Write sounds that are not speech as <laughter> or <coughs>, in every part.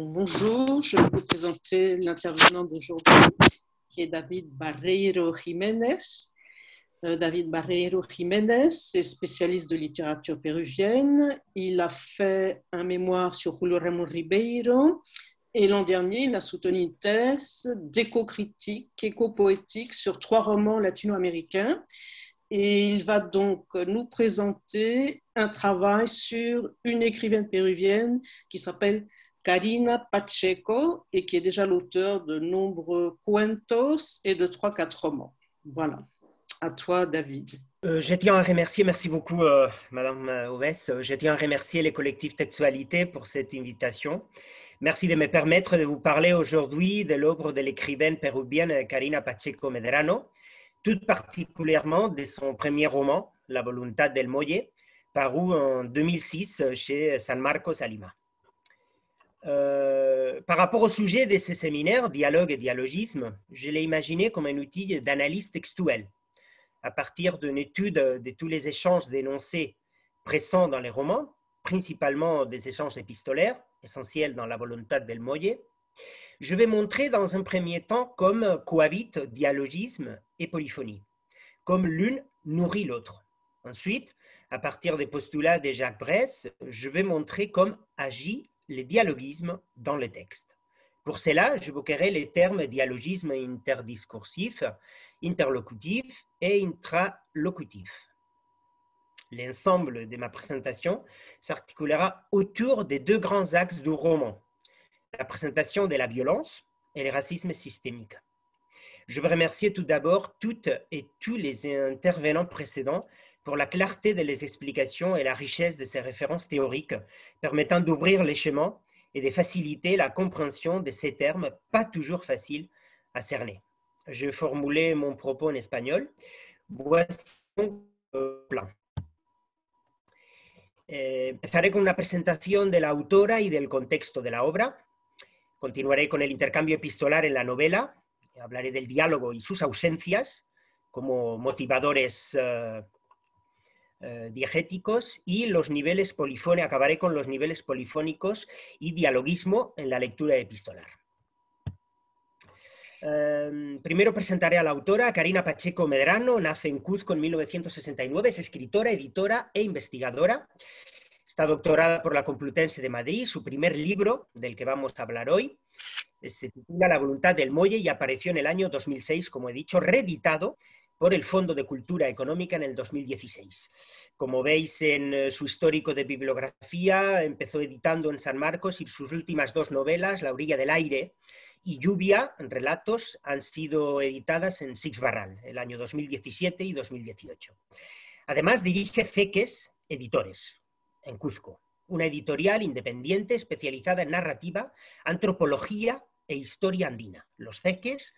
Bonjour, je vais vous présenter l'intervenant d'aujourd'hui qui est David Barreiro Jiménez. Euh, David Barreiro Jiménez est spécialiste de littérature péruvienne. Il a fait un mémoire sur Julio Ramón Ribeiro et l'an dernier, il a soutenu une thèse d'éco-critique, éco-poétique sur trois romans latino-américains. Et il va donc nous présenter un travail sur une écrivaine péruvienne qui s'appelle Karina Pacheco et qui est déjà l'auteur de nombreux cuentos et de trois, quatre romans. Voilà. À toi, David. Euh, je tiens à remercier, merci beaucoup, euh, Madame euh, Oves. Je tiens à remercier les collectifs Textualité pour cette invitation. Merci de me permettre de vous parler aujourd'hui de l'œuvre de l'écrivaine péruvienne Karina Pacheco Medrano, tout particulièrement de son premier roman, La Voluntad del Molle, paru en 2006 chez San Marcos Alima. Euh, par rapport au sujet de ce séminaires, dialogue et dialogisme, je l'ai imaginé comme un outil d'analyse textuelle. À partir d'une étude de tous les échanges dénoncés présents dans les romans, principalement des échanges épistolaires, essentiels dans la volonté del Moyer, je vais montrer dans un premier temps comme cohabitent dialogisme et polyphonie, comme l'une nourrit l'autre. Ensuite, à partir des postulats de Jacques Bress, je vais montrer comme agit les dialogisme dans le texte. Pour cela, j'évoquerai les termes dialogisme interdiscursif, interlocutif et intralocutif. L'ensemble de ma présentation s'articulera autour des deux grands axes du roman, la présentation de la violence et le racisme systémique. Je veux remercier tout d'abord toutes et tous les intervenants précédents pour la clarté de les explications et la richesse de ses références théoriques, permettant d'ouvrir les chemins et de faciliter la compréhension de ces termes pas toujours faciles à cerner. Je formulais mon propos en espagnol. Voici un euh, plan. Eh, empezaré con una presentación de la autora y del contexto de la obra. Continuaré con el intercambio epistolar en la novela. Hablaré del diálogo y sus ausencias como motivadores eh, Eh, diagéticos y los niveles polifónicos, acabaré con los niveles polifónicos y dialoguismo en la lectura epistolar. Em, primero presentaré a la autora, Karina Pacheco Medrano, nace en Cuzco en 1969, es escritora, editora e investigadora. Está doctorada por la Complutense de Madrid. Su primer libro, del que vamos a hablar hoy, se titula La voluntad del molle y apareció en el año 2006, como he dicho, reeditado por el Fondo de Cultura Económica en el 2016. Como veis en eh, su histórico de bibliografía, empezó editando en San Marcos y sus últimas dos novelas, La orilla del aire y Lluvia, relatos, han sido editadas en Six Barral, el año 2017 y 2018. Además, dirige Ceques Editores, en Cuzco, una editorial independiente especializada en narrativa, antropología e historia andina. Los Ceques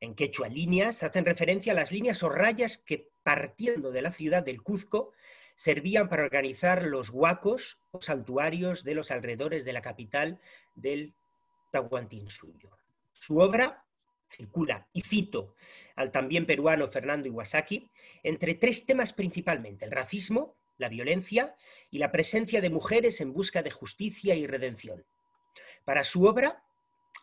en quechua líneas, hacen referencia a las líneas o rayas que partiendo de la ciudad del Cuzco servían para organizar los huacos o santuarios de los alrededores de la capital del Tahuantinsuyo. Su obra circula, y cito al también peruano Fernando Iwasaki, entre tres temas principalmente, el racismo, la violencia y la presencia de mujeres en busca de justicia y redención. Para su obra,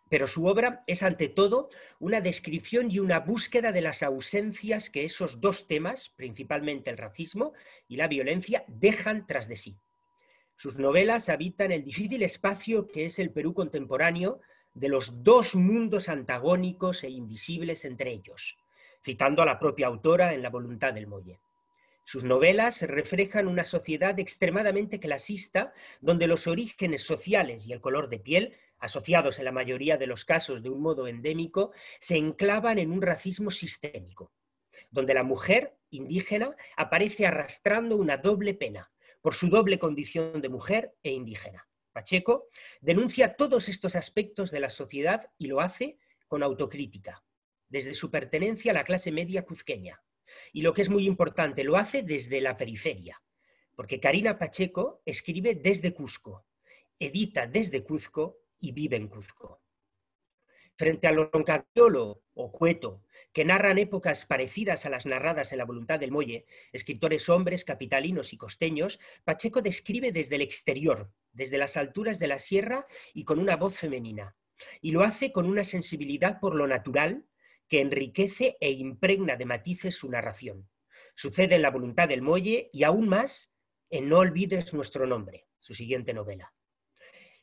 pero su obra es ante todo una descripción y una búsqueda de las ausencias que esos dos temas, principalmente el racismo y la violencia, dejan tras de sí. Sus novelas habitan el difícil espacio que es el Perú contemporáneo de los dos mundos antagónicos e invisibles entre ellos, citando a la propia autora en La voluntad del muelle. Sus novelas reflejan una sociedad extremadamente clasista, donde los orígenes sociales y el color de piel, asociados en la mayoría de los casos de un modo endémico, se enclavan en un racismo sistémico, donde la mujer indígena aparece arrastrando una doble pena por su doble condición de mujer e indígena. Pacheco denuncia todos estos aspectos de la sociedad y lo hace con autocrítica, desde su pertenencia a la clase media cuzqueña, y lo que es muy importante, lo hace desde la periferia, porque Karina Pacheco escribe desde Cusco, edita desde Cuzco y vive en Cuzco. Frente a Roncadiolo o Cueto, que narran épocas parecidas a las narradas en La voluntad del muelle, escritores hombres, capitalinos y costeños, Pacheco describe desde el exterior, desde las alturas de la sierra y con una voz femenina. Y lo hace con una sensibilidad por lo natural, que enriquece e impregna de matices su narración. Sucede en La voluntad del Molle y aún más en No olvides nuestro nombre, su siguiente novela.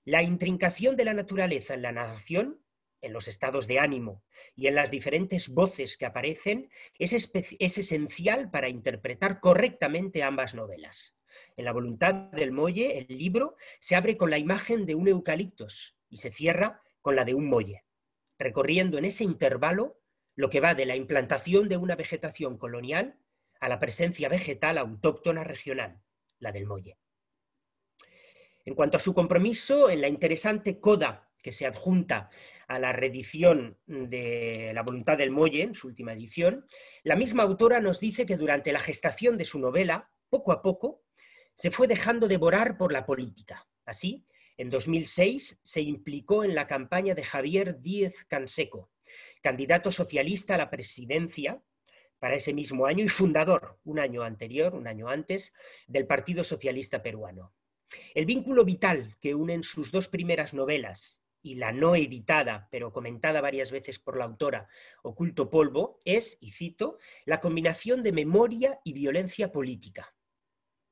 La intrincación de la naturaleza en la narración, en los estados de ánimo y en las diferentes voces que aparecen es, esencial para interpretar correctamente ambas novelas. En La voluntad del Molle, el libro se abre con la imagen de un eucaliptos y se cierra con la de un muelle, recorriendo en ese intervalo lo que va de la implantación de una vegetación colonial a la presencia vegetal autóctona regional, la del molle. En cuanto a su compromiso, en la interesante coda que se adjunta a la reedición de La voluntad del Molle, en su última edición, la misma autora nos dice que durante la gestación de su novela, poco a poco, se fue dejando devorar por la política. Así, en 2006 se implicó en la campaña de Javier Díez Canseco candidato socialista a la presidencia para ese mismo año y fundador, un año anterior, un año antes, del Partido Socialista Peruano. El vínculo vital que unen sus dos primeras novelas y la no editada, pero comentada varias veces por la autora, Oculto Polvo, es, y cito, la combinación de memoria y violencia política.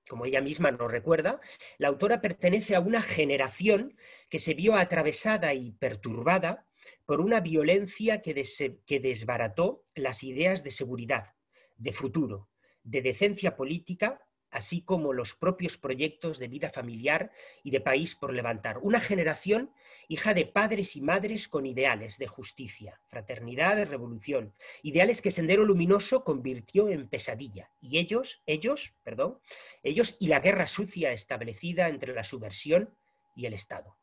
Como ella misma nos recuerda, la autora pertenece a una generación que se vio atravesada y perturbada por una violencia que, desbarató las ideas de seguridad, de futuro, de decencia política así como los propios proyectos de vida familiar y de país por levantar. Una generación hija de padres y madres con ideales de justicia, fraternidad, de revolución, ideales que Sendero Luminoso convirtió en pesadilla. Y ellos, ellos, perdón, ellos y la guerra sucia establecida entre la subversión y el Estado.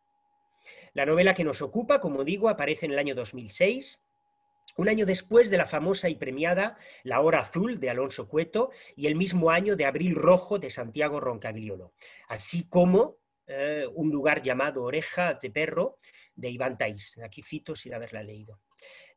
La novela que nos ocupa, como digo, aparece en el año 2006, un año después de la famosa y premiada La Hora Azul de Alonso Cueto y el mismo año de Abril Rojo de Santiago Roncagliolo, así como eh, un lugar llamado Oreja de Perro de Iván Tais. Aquí cito sin haberla leído.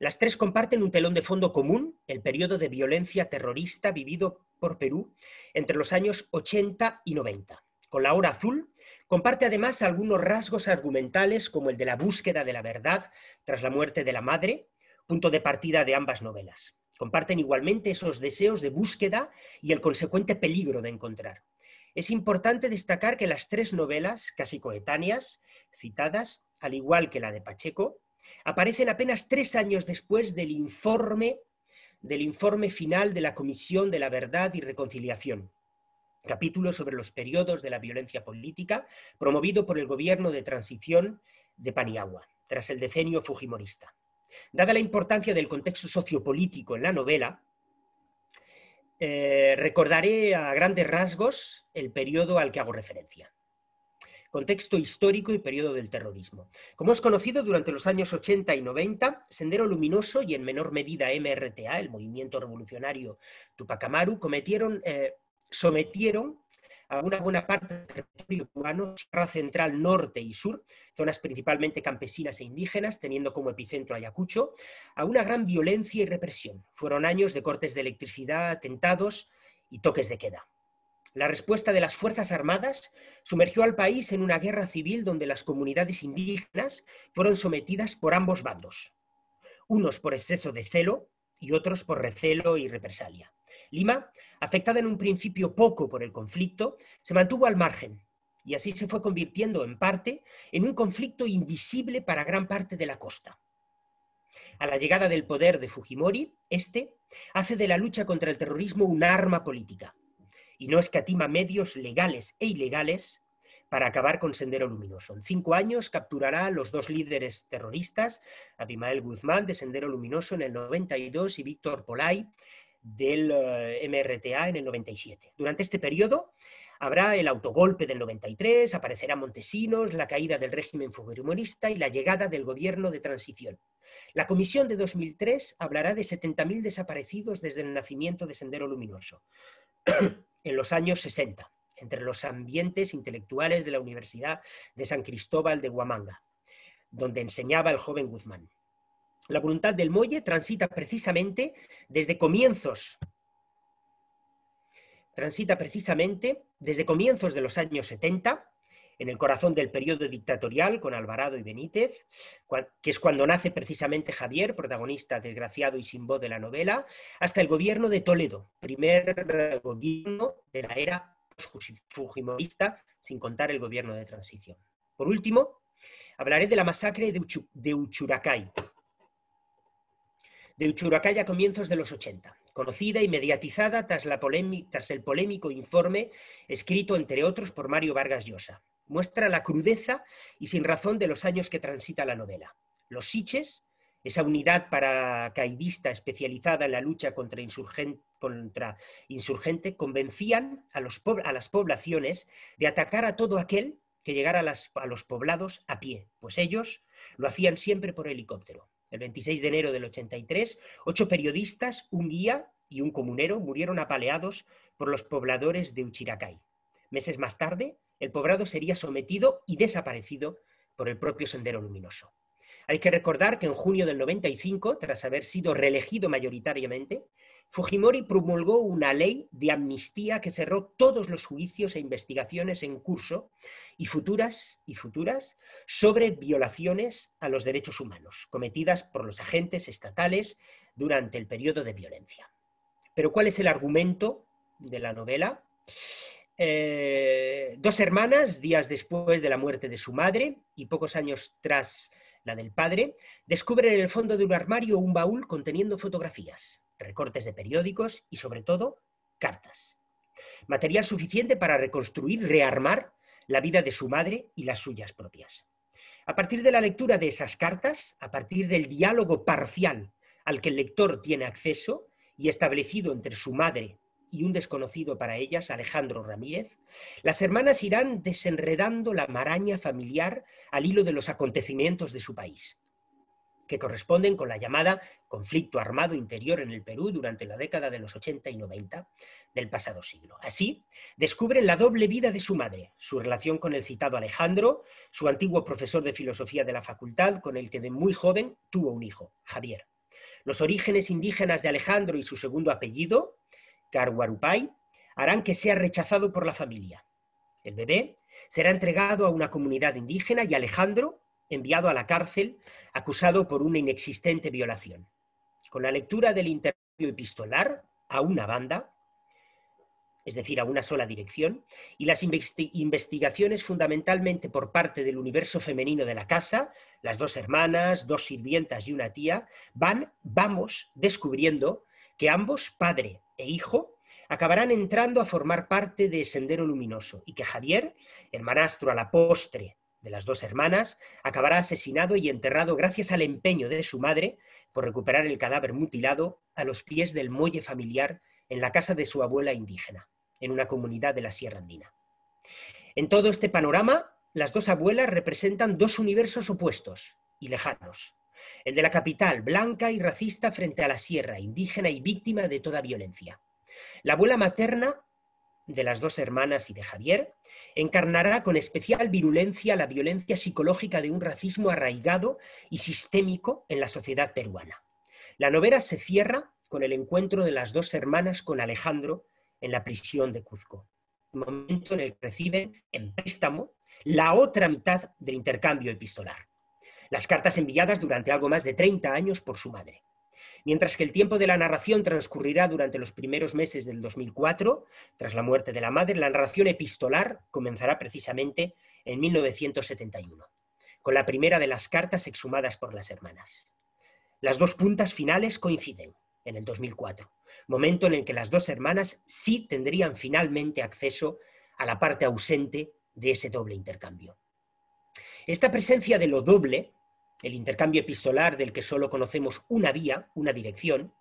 Las tres comparten un telón de fondo común, el periodo de violencia terrorista vivido por Perú entre los años 80 y 90. Con La Hora Azul, Comparte además algunos rasgos argumentales como el de la búsqueda de la verdad tras la muerte de la madre, punto de partida de ambas novelas. Comparten igualmente esos deseos de búsqueda y el consecuente peligro de encontrar. Es importante destacar que las tres novelas, casi coetáneas, citadas, al igual que la de Pacheco, aparecen apenas tres años después del informe, del informe final de la Comisión de la Verdad y Reconciliación, capítulo sobre los periodos de la violencia política promovido por el gobierno de transición de Paniagua tras el decenio fujimorista. Dada la importancia del contexto sociopolítico en la novela, eh, recordaré a grandes rasgos el periodo al que hago referencia. Contexto histórico y periodo del terrorismo. Como es conocido, durante los años 80 y 90, Sendero Luminoso y en menor medida MRTA, el movimiento revolucionario Tupac Amaru, cometieron eh, sometieron a una buena parte del territorio cubano, Sierra Central Norte y Sur, zonas principalmente campesinas e indígenas, teniendo como epicentro Ayacucho, a una gran violencia y represión. Fueron años de cortes de electricidad, atentados y toques de queda. La respuesta de las Fuerzas Armadas sumergió al país en una guerra civil donde las comunidades indígenas fueron sometidas por ambos bandos, unos por exceso de celo y otros por recelo y represalia. Lima afectada en un principio poco por el conflicto, se mantuvo al margen y así se fue convirtiendo en parte en un conflicto invisible para gran parte de la costa. A la llegada del poder de Fujimori, este hace de la lucha contra el terrorismo un arma política y no escatima medios legales e ilegales para acabar con Sendero Luminoso. En cinco años capturará a los dos líderes terroristas, Abimael Guzmán de Sendero Luminoso en el 92 y Víctor Polay del eh, MRTA en el 97. Durante este periodo habrá el autogolpe del 93, aparecerá Montesinos, la caída del régimen fujimorista y la llegada del gobierno de transición. La comisión de 2003 hablará de 70.000 desaparecidos desde el nacimiento de Sendero Luminoso <clears throat> en los años 60, entre los ambientes intelectuales de la Universidad de San Cristóbal de Huamanga, donde enseñaba el joven Guzmán. La voluntad del muelle transita precisamente desde comienzos, transita precisamente desde comienzos de los años 70, en el corazón del periodo dictatorial con Alvarado y Benítez, que es cuando nace precisamente Javier, protagonista desgraciado y sin voz de la novela, hasta el gobierno de Toledo, primer gobierno de la era fujimorista, sin contar el gobierno de transición. Por último, hablaré de la masacre de, de Uchuracay, de Uchuracaya a comienzos de los 80, conocida y mediatizada tras, la el polémico informe escrito, entre otros, por Mario Vargas Llosa. Muestra la crudeza y sin razón de los años que transita la novela. Los Siches, esa unidad paracaidista especializada en la lucha contra, insurgente, convencían a, las poblaciones de atacar a todo aquel que llegara a los poblados a pie, pues ellos lo hacían siempre por helicóptero el 26 de enero del 83, ocho periodistas, un guía y un comunero murieron apaleados por los pobladores de Uchiracay. Meses más tarde, el poblado sería sometido y desaparecido por el propio Sendero Luminoso. Hay que recordar que en junio del 95, tras haber sido reelegido mayoritariamente, Fujimori promulgó una ley de amnistía que cerró todos los juicios e investigaciones en curso y futuras y futuras sobre violaciones a los derechos humanos cometidas por los agentes estatales durante el periodo de violencia. Pero ¿cuál es el argumento de la novela? Eh, dos hermanas, días después de la muerte de su madre y pocos años tras la del padre, descubren en el fondo de un armario un baúl conteniendo fotografías recortes de periódicos y, sobre todo, cartas. Material suficiente para reconstruir, rearmar la vida de su madre y las suyas propias. A partir de la lectura de esas cartas, a partir del diálogo parcial al que el lector tiene acceso y establecido entre su madre y un desconocido para ellas, Alejandro Ramírez, las hermanas irán desenredando la maraña familiar al hilo de los acontecimientos de su país que corresponden con la llamada conflicto armado interior en el Perú durante la década de los 80 y 90 del pasado siglo. Así, descubren la doble vida de su madre, su relación con el citado Alejandro, su antiguo profesor de filosofía de la facultad, con el que de muy joven tuvo un hijo, Javier. Los orígenes indígenas de Alejandro y su segundo apellido, Carhuarupay, harán que sea rechazado por la familia. El bebé será entregado a una comunidad indígena y Alejandro enviado a la cárcel, acusado por una inexistente violación. Con la lectura del intercambio epistolar a una banda, es decir, a una sola dirección, y las investigaciones fundamentalmente por parte del universo femenino de la casa, las dos hermanas, dos sirvientas y una tía, van, vamos descubriendo que ambos, padre e hijo, acabarán entrando a formar parte de Sendero Luminoso y que Javier, hermanastro a la postre de las dos hermanas, acabará asesinado y enterrado gracias al empeño de su madre por recuperar el cadáver mutilado a los pies del muelle familiar en la casa de su abuela indígena, en una comunidad de la Sierra Andina. En todo este panorama, las dos abuelas representan dos universos opuestos y lejanos. El de la capital, blanca y racista, frente a la sierra, indígena y víctima de toda violencia. La abuela materna de las dos hermanas y de Javier, encarnará con especial virulencia la violencia psicológica de un racismo arraigado y sistémico en la sociedad peruana. La novela se cierra con el encuentro de las dos hermanas con Alejandro en la prisión de Cuzco, momento en el que reciben en préstamo la otra mitad del intercambio epistolar, las cartas enviadas durante algo más de 30 años por su madre mientras que el tiempo de la narración transcurrirá durante los primeros meses del 2004, tras la muerte de la madre, la narración epistolar comenzará precisamente en 1971, con la primera de las cartas exhumadas por las hermanas. Las dos puntas finales coinciden en el 2004, momento en el que las dos hermanas sí tendrían finalmente acceso a la parte ausente de ese doble intercambio. Esta presencia de lo doble el intercambio epistolar del que solo conocemos una vía, una dirección,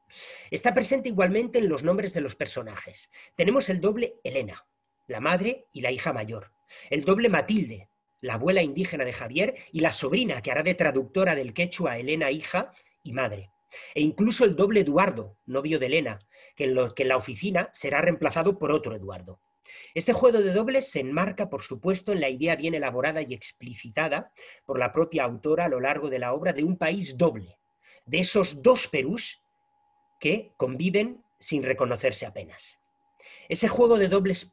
está presente igualmente en los nombres de los personajes. Tenemos el doble Elena, la madre y la hija mayor, el doble Matilde, la abuela indígena de Javier y la sobrina que hará de traductora del quechua Elena hija y madre, e incluso el doble Eduardo, novio de Elena, que en, que en la oficina será reemplazado por otro Eduardo. Este juego de dobles se enmarca, por supuesto, en la idea bien elaborada y explicitada por la propia autora a lo largo de la obra de un país doble, de esos dos Perús que conviven sin reconocerse apenas. Ese juego de dobles,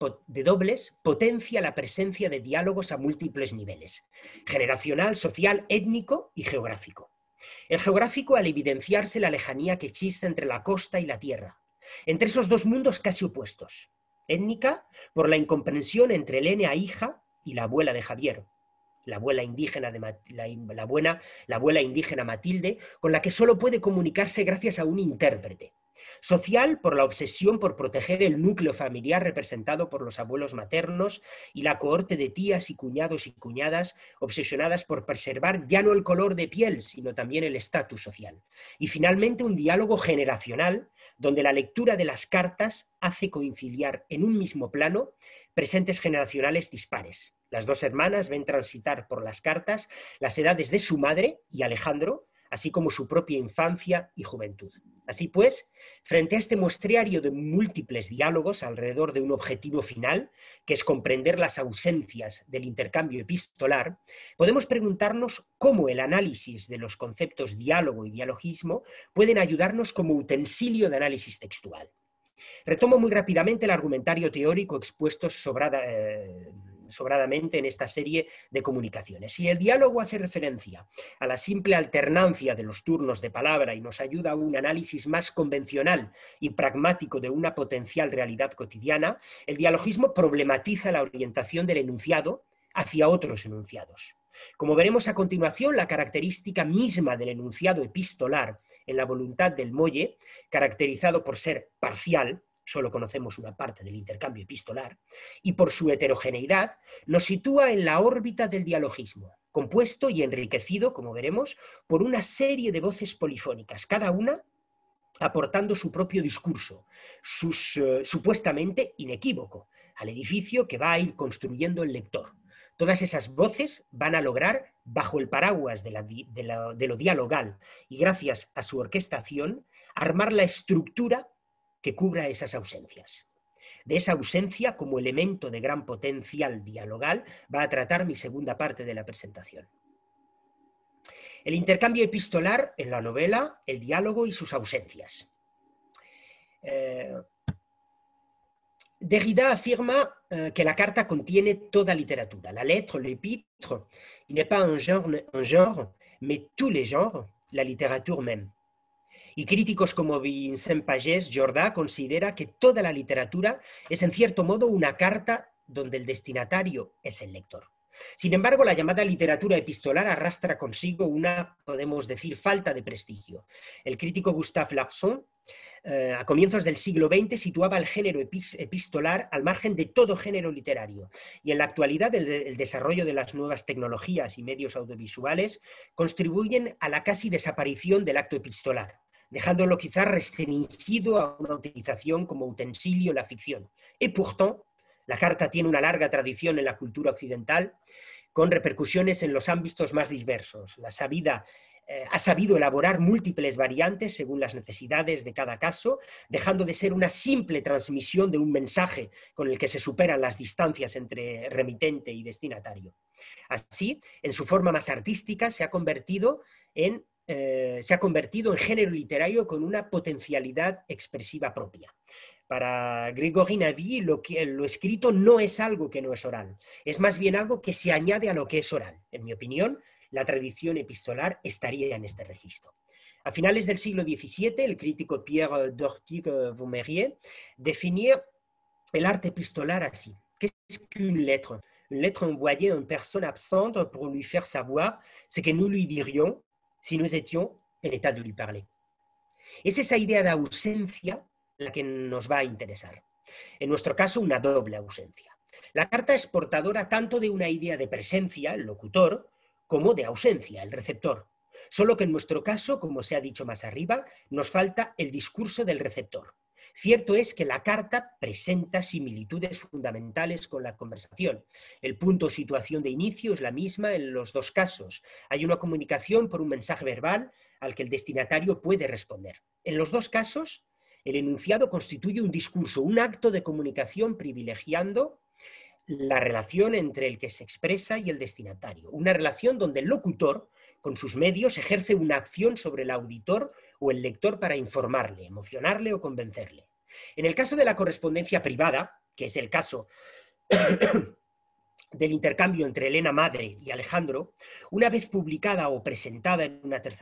potencia la presencia de diálogos a múltiples niveles, generacional, social, étnico y geográfico. El geográfico al evidenciarse la lejanía que existe entre la costa y la tierra, entre esos dos mundos casi opuestos étnica por la incomprensión entre Elena hija y la abuela de Javier, la abuela indígena, de la abuela indígena Matilde, con la que solo puede comunicarse gracias a un intérprete. Social por la obsesión por proteger el núcleo familiar representado por los abuelos maternos y la cohorte de tías y cuñados y cuñadas obsesionadas por preservar ya no el color de piel, sino también el estatus social. Y finalmente un diálogo generacional donde la lectura de las cartas hace coincidir en un mismo plano presentes generacionales dispares. Las dos hermanas ven transitar por las cartas las edades de su madre y Alejandro, así como su propia infancia y juventud. Así pues, frente a este muestrario de múltiples diálogos alrededor de un objetivo final, que es comprender las ausencias del intercambio epistolar, podemos preguntarnos cómo el análisis de los conceptos diálogo y dialogismo pueden ayudarnos como utensilio de análisis textual. Retomo muy rápidamente el argumentario teórico expuesto sobrada, eh, sobradamente en esta serie de comunicaciones. Si el diálogo hace referencia a la simple alternancia de los turnos de palabra y nos ayuda a un análisis más convencional y pragmático de una potencial realidad cotidiana, el dialogismo problematiza la orientación del enunciado hacia otros enunciados. Como veremos a continuación, la característica misma del enunciado epistolar en la voluntad del molle, caracterizado por ser parcial, solo conocemos una parte del intercambio epistolar, y por su heterogeneidad nos sitúa en la órbita del dialogismo, compuesto y enriquecido, como veremos, por una serie de voces polifónicas, cada una aportando su propio discurso, eh, supuestamente inequívoco, al edificio que va a ir construyendo el lector. Todas esas voces van a lograr, bajo el paraguas de, de lo dialogal y gracias a su orquestación, armar la estructura cubra esas ausencias. De esa ausencia como elemento de gran potencial dialogal va a tratar mi segunda parte de la presentación. El intercambio epistolar en la novela, el diálogo y sus ausencias. Eh, Derrida afirma eh, que la carta contiene toda literatura, la lettre, l'épître, n'est pas un genre, un genre, mais tous les genres, la literatura même y críticos como Vincent Pagès Jordá considera que toda la literatura es en cierto modo una carta donde el destinatario es el lector. Sin embargo, la llamada literatura epistolar arrastra consigo una, podemos decir, falta de prestigio. El crítico Gustave Larson, eh, a comienzos del siglo XX, situaba el género epistolar al margen de todo género literario. Y en la actualidad, el desarrollo de las nuevas tecnologías y medios audiovisuales contribuyen a la casi desaparición del acto epistolar dejándolo quizás restringido a una utilización como utensilio en la ficción. por tanto, la carta tiene una larga tradición en la cultura occidental, con repercusiones en los ámbitos más diversos. La sabida eh, ha sabido elaborar múltiples variantes según las necesidades de cada caso, dejando de ser una simple transmisión de un mensaje con el que se superan las distancias entre remitente y destinatario. Así, en su forma más artística, se ha convertido en eh, se ha convertido en género literario con una potencialidad expresiva propia. Para Grigory Naví lo, escrito no es algo que no es oral, es más bien algo que se añade a lo que es oral. En mi opinión, la tradición epistolar estaría en este registro. A finales del siglo XVII, el crítico Pierre d'Ortigue Vomerier definía el arte epistolar así. ¿Qué es una letra? Una letra envoyée a una persona absente para lui faire savoir que nous lui dirions si nos étions en état de lui Es esa idea de ausencia la que nos va a interesar. En nuestro caso, una doble ausencia. La carta es portadora tanto de una idea de presencia, el locutor, como de ausencia, el receptor. Solo que en nuestro caso, como se ha dicho más arriba, nos falta el discurso del receptor. Cierto es que la carta presenta similitudes fundamentales con la conversación. El punto o situación de inicio es la misma en los dos casos. Hay una comunicación por un mensaje verbal al que el destinatario puede responder. En los dos casos, el enunciado constituye un discurso, un acto de comunicación privilegiando la relación entre el que se expresa y el destinatario. Una relación donde el locutor, con sus medios, ejerce una acción sobre el auditor o el lector para informarle, emocionarle o convencerle. En el caso de la correspondencia privada, que es el caso <coughs> del intercambio entre Elena Madre y Alejandro, una vez publicada o presentada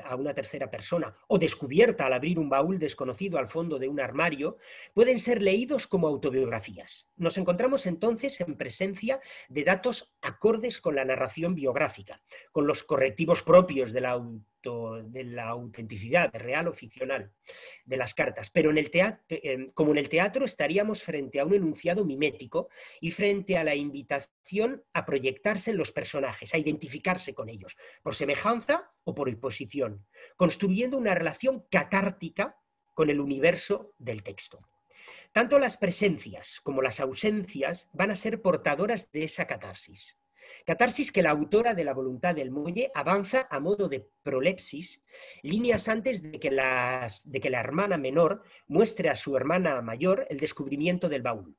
a una tercera persona o descubierta al abrir un baúl desconocido al fondo de un armario, pueden ser leídos como autobiografías. Nos encontramos entonces en presencia de datos acordes con la narración biográfica, con los correctivos propios de la de la autenticidad, real o ficcional, de las cartas. Pero como en el teatro estaríamos frente a un enunciado mimético y frente a la invitación a proyectarse en los personajes, a identificarse con ellos, por semejanza o por imposición, construyendo una relación catártica con el universo del texto. Tanto las presencias como las ausencias van a ser portadoras de esa catarsis. Catarsis que la autora de La voluntad del muelle avanza a modo de prolepsis, líneas antes de que, la hermana menor muestre a su hermana mayor el descubrimiento del baúl.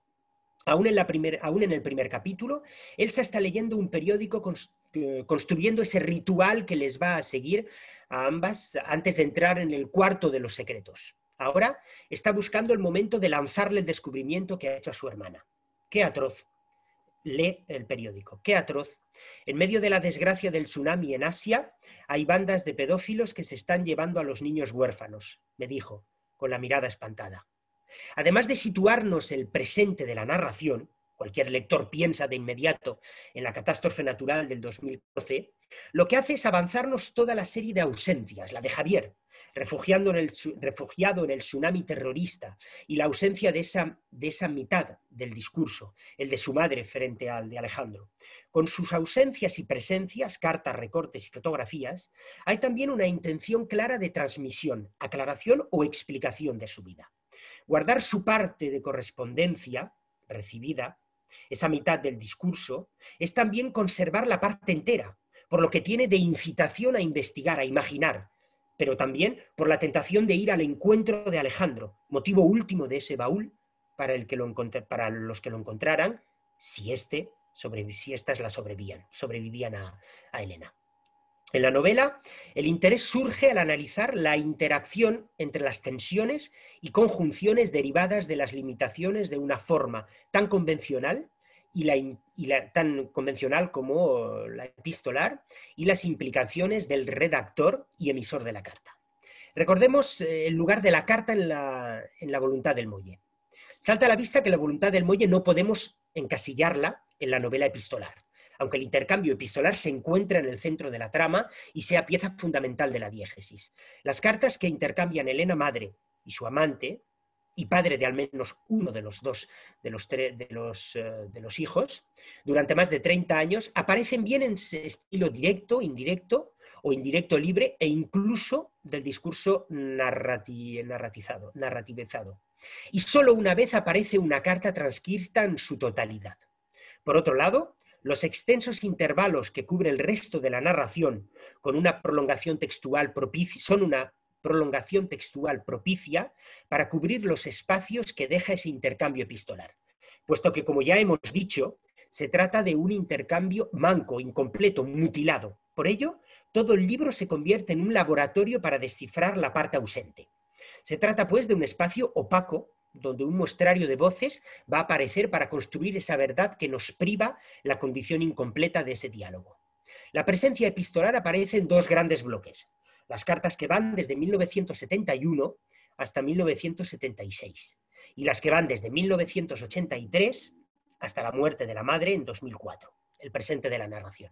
en, aún en, el primer capítulo, Elsa está leyendo un periódico eh, construyendo ese ritual que les va a seguir a ambas antes de entrar en el cuarto de los secretos. Ahora está buscando el momento de lanzarle el descubrimiento que ha hecho a su hermana. ¡Qué atroz! lee el periódico. ¡Qué atroz! En medio de la desgracia del tsunami en Asia, hay bandas de pedófilos que se están llevando a los niños huérfanos, me dijo, con la mirada espantada. Además de situarnos el presente de la narración, cualquier lector piensa de inmediato en la catástrofe natural del 2012, lo que hace es avanzarnos toda la serie de ausencias, la de Javier, refugiando el, refugiado en el tsunami terrorista y la ausencia de esa mitad del discurso, el de su madre frente al de Alejandro. Con sus ausencias y presencias, cartas, recortes y fotografías, hay también una intención clara de transmisión, aclaración o explicación de su vida. Guardar su parte de correspondencia recibida, esa mitad del discurso, es también conservar la parte entera, por lo que tiene de incitación a investigar, a imaginar, pero también por la tentación de ir al encuentro de Alejandro, motivo último de ese baúl para, el que para los que lo encontraran, si, este si estas la sobrevivían, sobrevivían a, a Elena. En la novela, el interés surge al analizar la interacción entre las tensiones y conjunciones derivadas de las limitaciones de una forma tan convencional y la, tan convencional como la epistolar y las implicaciones del redactor y emisor de la carta. Recordemos eh, el lugar de la carta en la, en la voluntad del muelle. Salta a la vista que la voluntad del muelle no podemos encasillarla en la novela epistolar, aunque el intercambio epistolar se encuentra en el centro de la trama y sea pieza fundamental de la diégesis. Las cartas que intercambian Elena Madre y su amante, y padre de al menos uno de los dos, de los, de los, eh, de los hijos, durante más de 30 años, aparecen bien en estilo directo, indirecto o indirecto libre e incluso del discurso narratizado, narrativizado. Y solo una vez aparece una carta transcrita en su totalidad. Por otro lado, los extensos intervalos que cubre el resto de la narración, con una prolongación textual son una prolongación textual propicia para cubrir los espacios que deja ese intercambio epistolar, puesto que, como ya hemos dicho, se trata de un intercambio manco, incompleto, mutilado. Por ello, todo el libro se convierte en un laboratorio para descifrar la parte ausente. Se trata, pues, de un espacio opaco donde un muestrario de voces va a aparecer para construir esa verdad que nos priva la condición incompleta de ese diálogo. La presencia epistolar aparece en dos grandes bloques las cartas que van desde 1971 hasta 1976 y las que van desde 1983 hasta la muerte de la madre en 2004, el presente de la narración.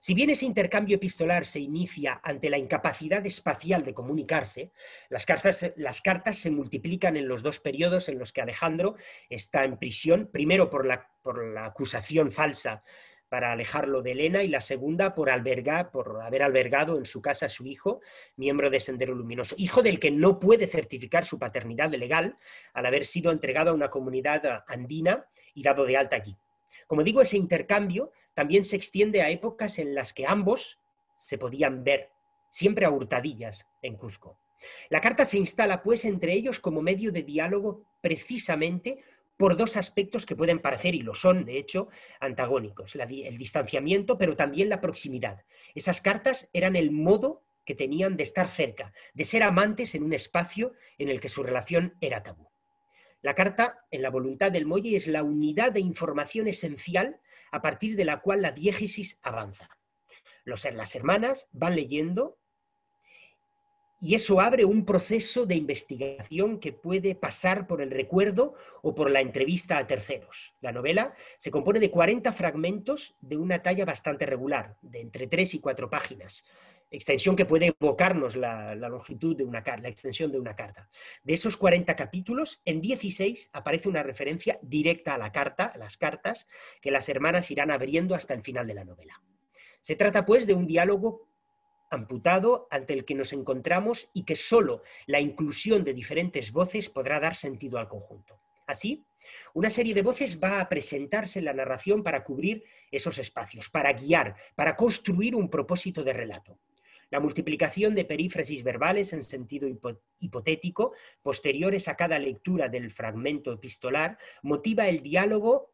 Si bien ese intercambio epistolar se inicia ante la incapacidad espacial de comunicarse, las cartas, las cartas, se multiplican en los dos periodos en los que Alejandro está en prisión, primero por la, por la acusación falsa para alejarlo de Elena y la segunda por albergar, por haber albergado en su casa a su hijo, miembro de Sendero Luminoso, hijo del que no puede certificar su paternidad legal al haber sido entregado a una comunidad ah, andina y dado de alta allí. Como digo, ese intercambio también se extiende a épocas en las que ambos se podían ver, siempre a hurtadillas, en Cuzco. La carta se instala, pues, entre ellos como medio de diálogo precisamente por dos aspectos que pueden parecer, y lo son de hecho, antagónicos, el distanciamiento, pero también la proximidad. Esas cartas eran el modo que tenían de estar cerca, de ser amantes en un espacio en el que su relación era tabú. La carta en la voluntad del muelle es la unidad de información esencial a partir de la cual la diégesis avanza. Los, las hermanas van leyendo y eso abre un proceso de investigación que puede pasar por el recuerdo o por la entrevista a terceros. La novela se compone de 40 fragmentos de una talla bastante regular, de entre 3 y 4 páginas, extensión que puede evocarnos la, la longitud de una carta, la extensión de una carta. De esos 40 capítulos, en 16 aparece una referencia directa a la carta, a las cartas, que las hermanas irán abriendo hasta el final de la novela. Se trata, pues, de un diálogo amputado ante el que nos encontramos y que solo la inclusión de diferentes voces podrá dar sentido al conjunto. Así, una serie de voces va a presentarse en la narración para cubrir esos espacios, para guiar, para construir un propósito de relato. La multiplicación de perífrasis verbales en sentido hipotético, posteriores a cada lectura del fragmento epistolar, motiva el diálogo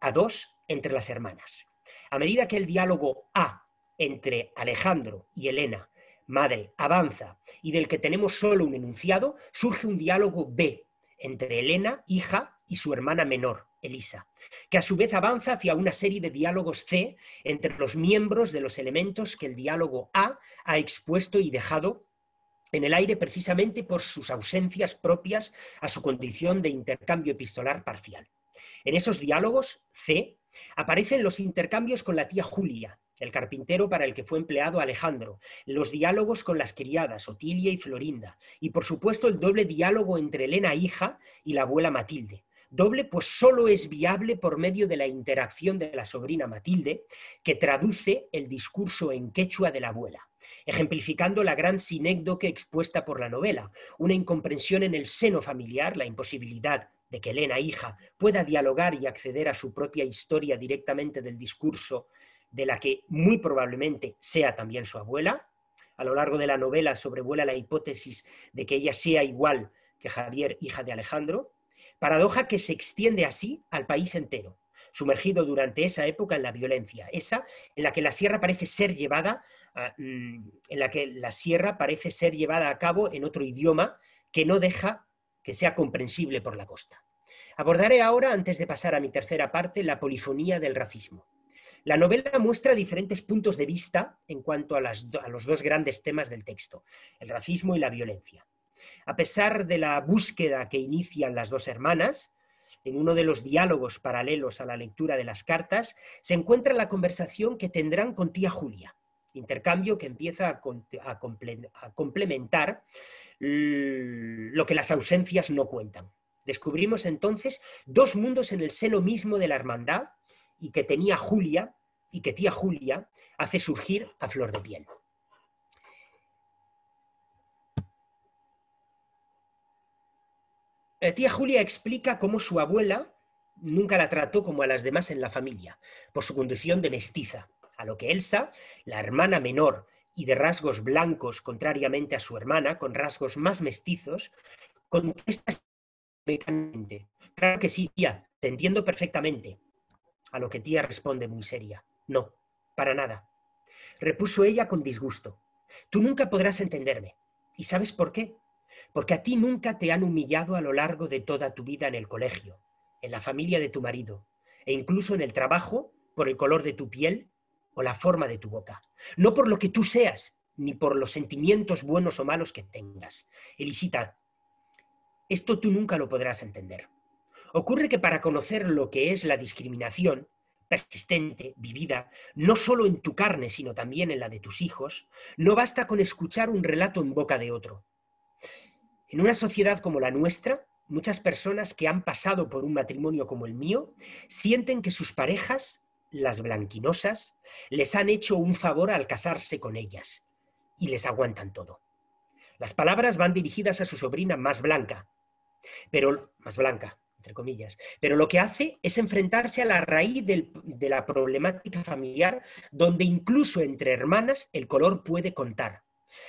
a dos entre las hermanas. A medida que el diálogo A entre Alejandro y Elena, madre, avanza, y del que tenemos solo un enunciado, surge un diálogo B entre Elena, hija, y su hermana menor, Elisa, que a su vez avanza hacia una serie de diálogos C entre los miembros de los elementos que el diálogo A ha expuesto y dejado en el aire precisamente por sus ausencias propias a su condición de intercambio epistolar parcial. En esos diálogos C aparecen los intercambios con la tía Julia, el carpintero para el que fue empleado Alejandro, los diálogos con las criadas, Otilia y Florinda, y por supuesto el doble diálogo entre Elena hija y la abuela Matilde. Doble pues solo es viable por medio de la interacción de la sobrina Matilde, que traduce el discurso en quechua de la abuela ejemplificando la gran sinécdoque expuesta por la novela, una incomprensión en el seno familiar, la imposibilidad de que Elena, hija, pueda dialogar y acceder a su propia historia directamente del discurso de la que muy probablemente sea también su abuela. A lo largo de la novela sobrevuela la hipótesis de que ella sea igual que Javier, hija de Alejandro, paradoja que se extiende así al país entero, sumergido durante esa época en la violencia, esa en la que la sierra parece ser llevada mm, en la que la sierra parece ser llevada a cabo en otro idioma que no deja que sea comprensible por la costa. Abordaré ahora, antes de pasar a mi tercera parte, la polifonía del racismo. La novela muestra diferentes puntos de vista en cuanto a, los dos grandes temas del texto, el racismo y la violencia. A pesar de la búsqueda que inician las dos hermanas, en uno de los diálogos paralelos a la lectura de las cartas, se encuentra la conversación que tendrán con tía Julia, intercambio que empieza a, a complementar lo que las ausencias no cuentan. Descubrimos entonces dos mundos en el seno mismo de la hermandad y que tenía Julia y que tía Julia hace surgir a flor de piel. Eh, tía Julia explica cómo su abuela nunca la trató como a las demás en la familia, por su condición de mestiza, a lo que Elsa, la hermana menor y de rasgos blancos, contrariamente a su hermana, con rasgos más mestizos, contesta Claro que sí, tía, te entiendo perfectamente. A lo que tía responde muy seria. No, para nada. Repuso ella con disgusto. Tú nunca podrás entenderme. ¿Y sabes por qué? Porque a ti nunca te han humillado a lo largo de toda tu vida en el colegio, en la familia de tu marido, e incluso en el trabajo por el color de tu piel o la forma de tu boca. No por lo que tú seas, ni por los sentimientos buenos o malos que tengas. Elisita, esto tú nunca lo podrás entender. Ocurre que para conocer lo que es la discriminación, persistente, vivida, no solo en tu carne, sino también en la de tus hijos, no basta con escuchar un relato en boca de otro. En una sociedad como la nuestra, muchas personas que han pasado por un matrimonio como el mío sienten que sus parejas, las blanquinosas, les han hecho un favor al casarse con ellas y les aguantan todo. Las palabras van dirigidas a su sobrina más blanca, pero más blanca, pero lo que hace es enfrentarse a la raíz de la problemática familiar, donde incluso entre hermanas el color puede contar.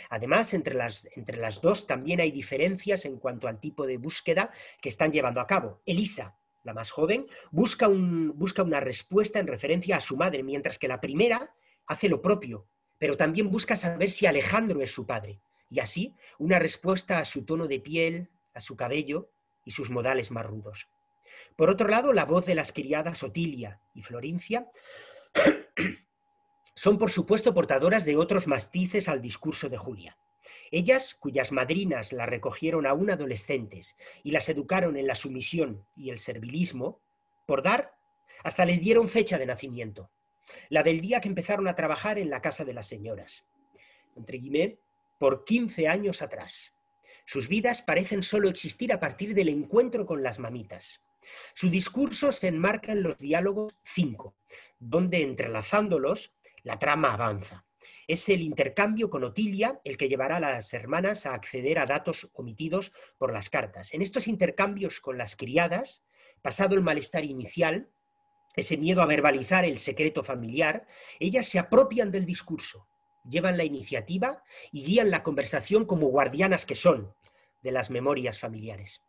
Además, entre las, entre las dos también hay diferencias en cuanto al tipo de búsqueda que están llevando a cabo. Elisa, la más joven, busca, un, busca una respuesta en referencia a su madre, mientras que la primera hace lo propio, pero también busca saber si Alejandro es su padre. Y así, una respuesta a su tono de piel, a su cabello, y sus modales más rudos. Por otro lado, la voz de las criadas Otilia y Florencia <coughs> son, por supuesto, portadoras de otros mastices al discurso de Julia. Ellas, cuyas madrinas la recogieron aún adolescentes y las educaron en la sumisión y el servilismo, por dar, hasta les dieron fecha de nacimiento, la del día que empezaron a trabajar en la casa de las señoras, entre por 15 años atrás. Sus vidas parecen solo existir a partir del encuentro con las mamitas. Su discurso se enmarca en los diálogos 5, donde entrelazándolos, la trama avanza. Es el intercambio con Otilia el que llevará a las hermanas a acceder a datos omitidos por las cartas. En estos intercambios con las criadas, pasado el malestar inicial, ese miedo a verbalizar el secreto familiar, ellas se apropian del discurso, llevan la iniciativa y guían la conversación como guardianas que son de las memorias familiares.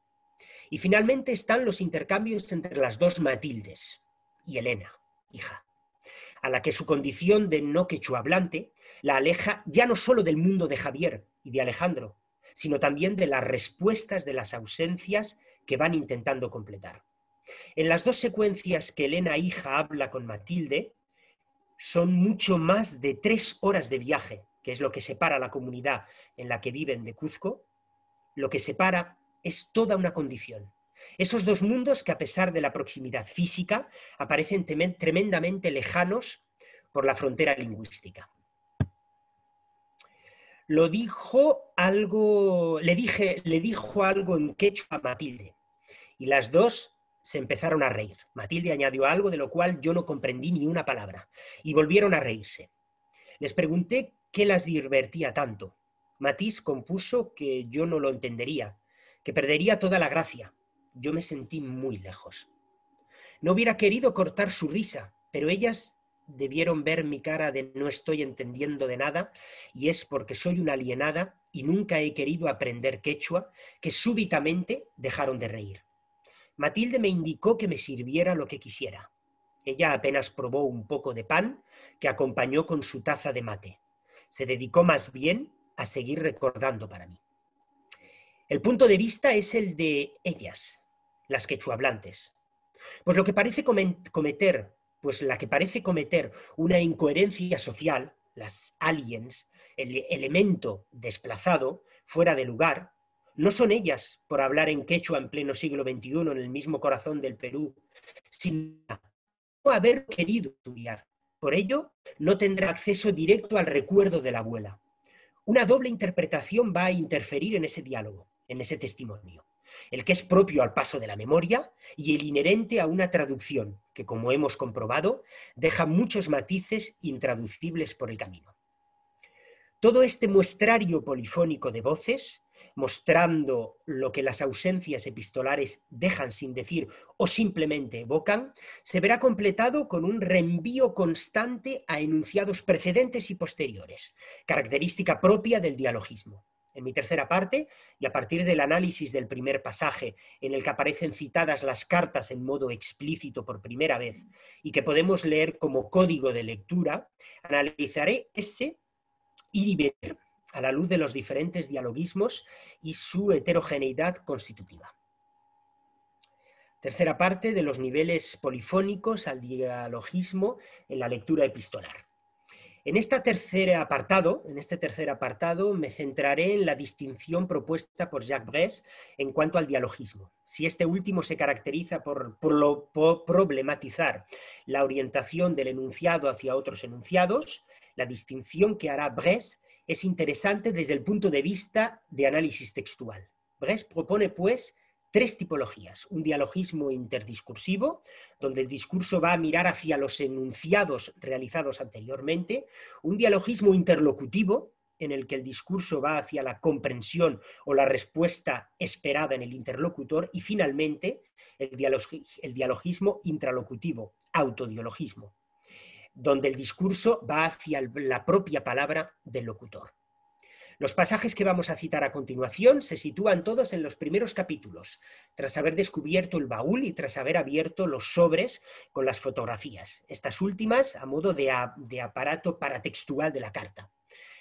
Y finalmente están los intercambios entre las dos Matildes y Elena, hija, a la que su condición de no quechua hablante la aleja ya no solo del mundo de Javier y de Alejandro, sino también de las respuestas de las ausencias que van intentando completar. En las dos secuencias que Elena hija habla con Matilde, son mucho más de tres horas de viaje, que es lo que separa la comunidad en la que viven de Cuzco, lo que separa es toda una condición. Esos dos mundos que a pesar de la proximidad física aparecen tremendamente lejanos por la frontera lingüística. Lo dijo algo, le, dije, le dijo algo en quechua a Matilde y las dos se empezaron a reír. Matilde añadió algo de lo cual yo no comprendí ni una palabra, y volvieron a reírse. Les pregunté qué las divertía tanto. Matís compuso que yo no lo entendería, que perdería toda la gracia. Yo me sentí muy lejos. No hubiera querido cortar su risa, pero ellas debieron ver mi cara de no estoy entendiendo de nada, y es porque soy una alienada y nunca he querido aprender quechua, que súbitamente dejaron de reír. Matilde me indicó que me sirviera lo que quisiera. Ella apenas probó un poco de pan que acompañó con su taza de mate. Se dedicó más bien a seguir recordando para mí. El punto de vista es el de ellas, las quechuablantes. Pues lo que parece cometer, pues la que parece cometer una incoherencia social, las aliens, el elemento desplazado, fuera de lugar, no son ellas por hablar en quechua en pleno siglo XXI, en el mismo corazón del Perú, sino por haber querido estudiar. Por ello, no tendrá acceso directo al recuerdo de la abuela. Una doble interpretación va a interferir en ese diálogo, en ese testimonio. El que es propio al paso de la memoria y el inherente a una traducción, que como hemos comprobado, deja muchos matices intraducibles por el camino. Todo este muestrario polifónico de voces mostrando lo que las ausencias epistolares dejan sin decir o simplemente evocan, se verá completado con un reenvío constante a enunciados precedentes y posteriores, característica propia del dialogismo. En mi tercera parte, y a partir del análisis del primer pasaje en el que aparecen citadas las cartas en modo explícito por primera vez y que podemos leer como código de lectura, analizaré ese y ver a la luz de los diferentes dialogismos y su heterogeneidad constitutiva. Tercera parte de los niveles polifónicos al dialogismo en la lectura epistolar. En, apartado, en este tercer apartado me centraré en la distinción propuesta por Jacques Bress en cuanto al dialogismo. Si este último se caracteriza por, por problematizar la orientación del enunciado hacia otros enunciados, la distinción que hará Bress es interesante desde el punto de vista de análisis textual. Bres propone, pues, tres tipologías. Un dialogismo interdiscursivo, donde el discurso va a mirar hacia los enunciados realizados anteriormente. Un dialogismo interlocutivo, en el que el discurso va hacia la comprensión o la respuesta esperada en el interlocutor. Y finalmente, el, dialogismo intralocutivo, autodiologismo donde el discurso va hacia la propia palabra del locutor. Los pasajes que vamos a citar a continuación se sitúan todos en los primeros capítulos, tras haber descubierto el baúl y tras haber abierto los sobres con las fotografías, estas últimas a modo de, aparato paratextual de la carta.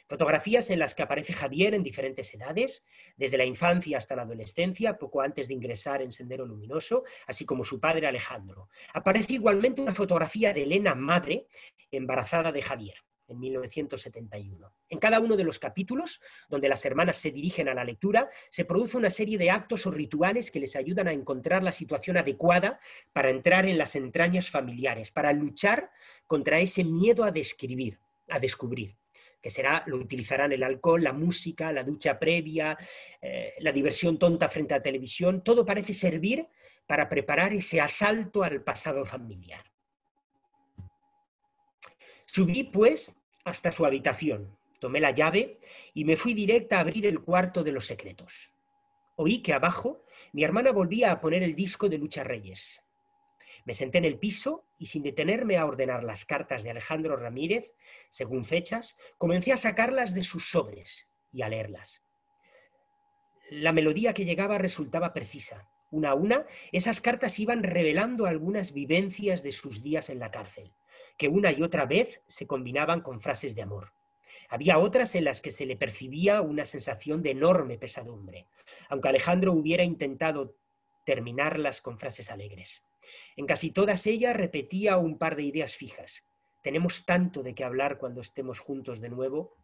Fotografías en las que aparece Javier en diferentes edades, desde la infancia hasta la adolescencia, poco antes de ingresar en Sendero Luminoso, así como su padre Alejandro. Aparece igualmente una fotografía de Elena Madre, embarazada de Javier en 1971. En cada uno de los capítulos, donde las hermanas se dirigen a la lectura, se produce una serie de actos o rituales que les ayudan a encontrar la situación adecuada para entrar en las entrañas familiares, para luchar contra ese miedo a describir, a descubrir que será, lo utilizarán el alcohol, la música, la ducha previa, eh, la diversión tonta frente a la televisión, todo parece servir para preparar ese asalto al pasado familiar. Subí, pues, hasta su habitación, tomé la llave y me fui directa a abrir el cuarto de los secretos. Oí que abajo mi hermana volvía a poner el disco de Lucha Reyes, me senté en el piso y sin detenerme a ordenar las cartas de Alejandro Ramírez, según fechas, comencé a sacarlas de sus sobres y a leerlas. La melodía que llegaba resultaba precisa. Una a una, esas cartas iban revelando algunas vivencias de sus días en la cárcel, que una y otra vez se combinaban con frases de amor. Había otras en las que se le percibía una sensación de enorme pesadumbre, aunque Alejandro hubiera intentado terminarlas con frases alegres. En casi todas ellas repetía un par de ideas fijas. Tenemos tanto de qué hablar cuando estemos juntos de nuevo.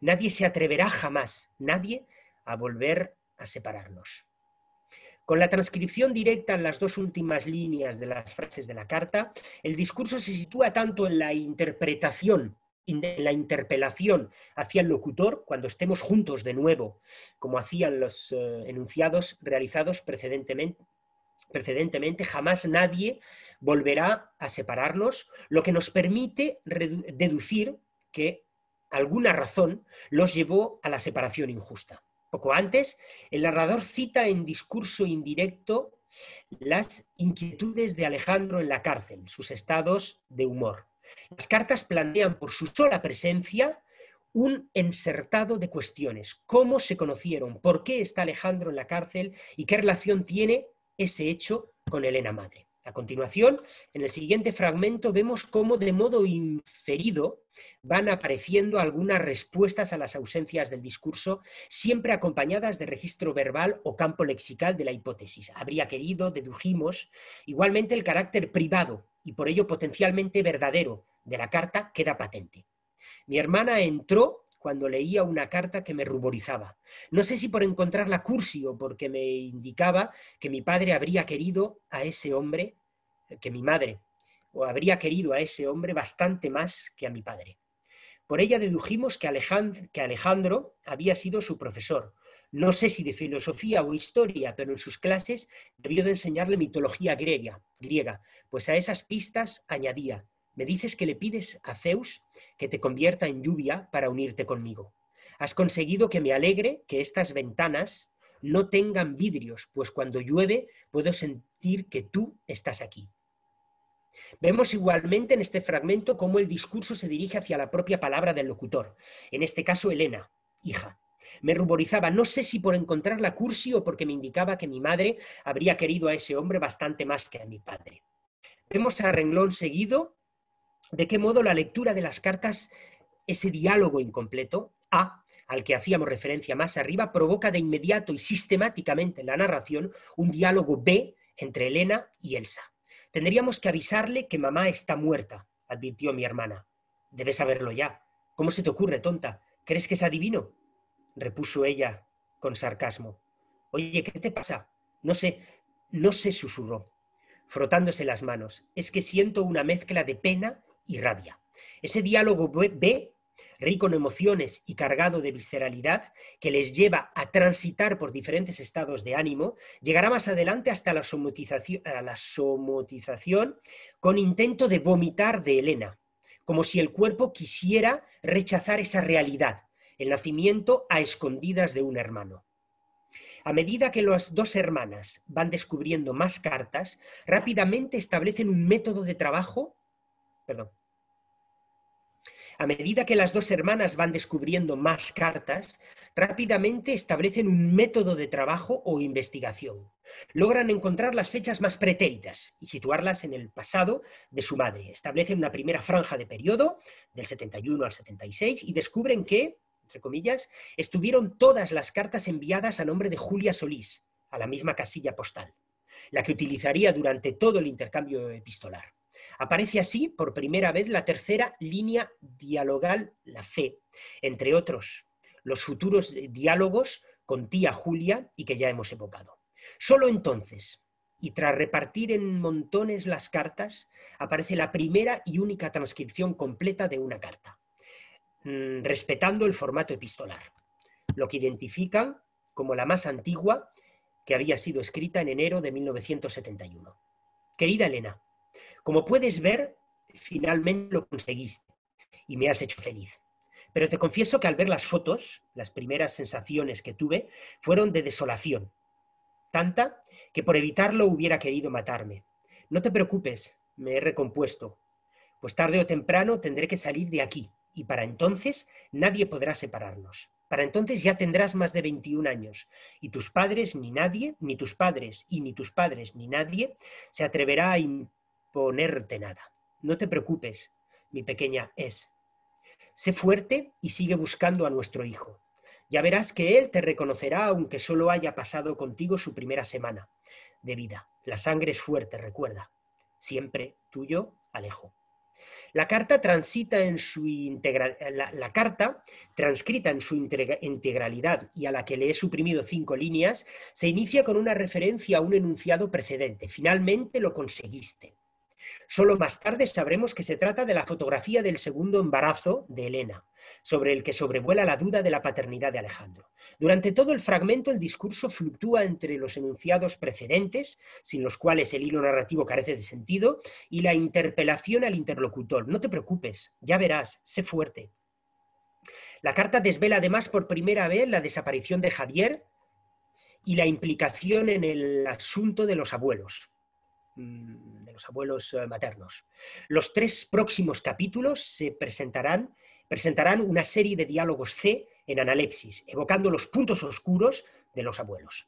Nadie se atreverá jamás, nadie, a volver a separarnos. Con la transcripción directa en las dos últimas líneas de las frases de la carta, el discurso se sitúa tanto en la interpretación, en la interpelación hacia el locutor, cuando estemos juntos de nuevo, como hacían los eh, enunciados realizados precedentemente, precedentemente, jamás nadie volverá a separarnos, lo que nos permite deducir que alguna razón los llevó a la separación injusta. Poco antes, el narrador cita en discurso indirecto las inquietudes de Alejandro en la cárcel, sus estados de humor. Las cartas plantean por su sola presencia un insertado de cuestiones. ¿Cómo se conocieron? ¿Por qué está Alejandro en la cárcel? ¿Y qué relación tiene ese hecho con Elena Madre. A continuación, en el siguiente fragmento vemos cómo de modo inferido van apareciendo algunas respuestas a las ausencias del discurso, siempre acompañadas de registro verbal o campo lexical de la hipótesis. Habría querido, dedujimos, igualmente el carácter privado y por ello potencialmente verdadero de la carta queda patente. Mi hermana entró cuando leía una carta que me ruborizaba. No sé si por encontrarla cursi o porque me indicaba que mi padre habría querido a ese hombre que mi madre, o habría querido a ese hombre bastante más que a mi padre. Por ella dedujimos que Alejandro, había sido su profesor, no sé si de filosofía o historia, pero en sus clases debió de enseñarle mitología griega, griega, pues a esas pistas añadía, me dices que le pides a Zeus que te convierta en lluvia para unirte conmigo. Has conseguido que me alegre que estas ventanas no tengan vidrios, pues cuando llueve puedo sentir que tú estás aquí. Vemos igualmente en este fragmento cómo el discurso se dirige hacia la propia palabra del locutor, en este caso Elena, hija. Me ruborizaba, no sé si por encontrarla cursi o porque me indicaba que mi madre habría querido a ese hombre bastante más que a mi padre. Vemos a renglón seguido de qué modo la lectura de las cartas, ese diálogo incompleto, A, al que hacíamos referencia más arriba, provoca de inmediato y sistemáticamente en la narración un diálogo B entre Elena y Elsa. Tendríamos que avisarle que mamá está muerta, advirtió mi hermana. Debes saberlo ya. ¿Cómo se te ocurre, tonta? ¿Crees que es adivino? repuso ella con sarcasmo. Oye, ¿qué te pasa? No sé, no sé, susurró, frotándose las manos. Es que siento una mezcla de pena y rabia. Ese diálogo B, rico en emociones y cargado de visceralidad, que les lleva a transitar por diferentes estados de ánimo, llegará más adelante hasta la somotización, a la con intento de vomitar de Elena, como si el cuerpo quisiera rechazar esa realidad, el nacimiento a escondidas de un hermano. A medida que las dos hermanas van descubriendo más cartas, rápidamente establecen un método de trabajo Perdón. A medida que las dos hermanas van descubriendo más cartas, rápidamente establecen un método de trabajo o investigación. Logran encontrar las fechas más pretéritas y situarlas en el pasado de su madre. Establecen una primera franja de periodo, del 71 al 76, y descubren que, entre comillas, estuvieron todas las cartas enviadas a nombre de Julia Solís, a la misma casilla postal, la que utilizaría durante todo el intercambio epistolar. Aparece así por primera vez la tercera línea dialogal, la fe, entre otros, los futuros eh, diálogos con tía Julia y que ya hemos evocado. Solo entonces, y tras repartir en montones las cartas, aparece la primera y única transcripción completa de una carta, mm, respetando el formato epistolar, lo que identifican como la más antigua que había sido escrita en enero de 1971. Querida Elena, como puedes ver, finalmente lo conseguiste y me has hecho feliz. Pero te confieso que al ver las fotos, las primeras sensaciones que tuve fueron de desolación, tanta que por evitarlo hubiera querido matarme. No te preocupes, me he recompuesto, pues tarde o temprano tendré que salir de aquí y para entonces nadie podrá separarnos. Para entonces ya tendrás más de 21 años y tus padres ni nadie, ni tus padres y ni tus padres ni nadie se atreverá a ponerte nada. No te preocupes, mi pequeña es. Sé fuerte y sigue buscando a nuestro hijo. Ya verás que él te reconocerá aunque solo haya pasado contigo su primera semana de vida. La sangre es fuerte, recuerda. Siempre tuyo, Alejo. La carta, transita en su la, carta, transcrita en su integralidad y a la que le he suprimido cinco líneas, se inicia con una referencia a un enunciado precedente. Finalmente lo conseguiste. Solo más tarde sabremos que se trata de la fotografía del segundo embarazo de Elena, sobre el que sobrevuela la duda de la paternidad de Alejandro. Durante todo el fragmento el discurso fluctúa entre los enunciados precedentes, sin los cuales el hilo narrativo carece de sentido, y la interpelación al interlocutor. No te preocupes, ya verás, sé fuerte. La carta desvela además por primera vez la desaparición de Javier y la implicación en el asunto de los abuelos mm los abuelos eh, maternos. Los tres próximos capítulos se presentarán, presentarán una serie de diálogos C en analepsis, evocando los puntos oscuros de los abuelos.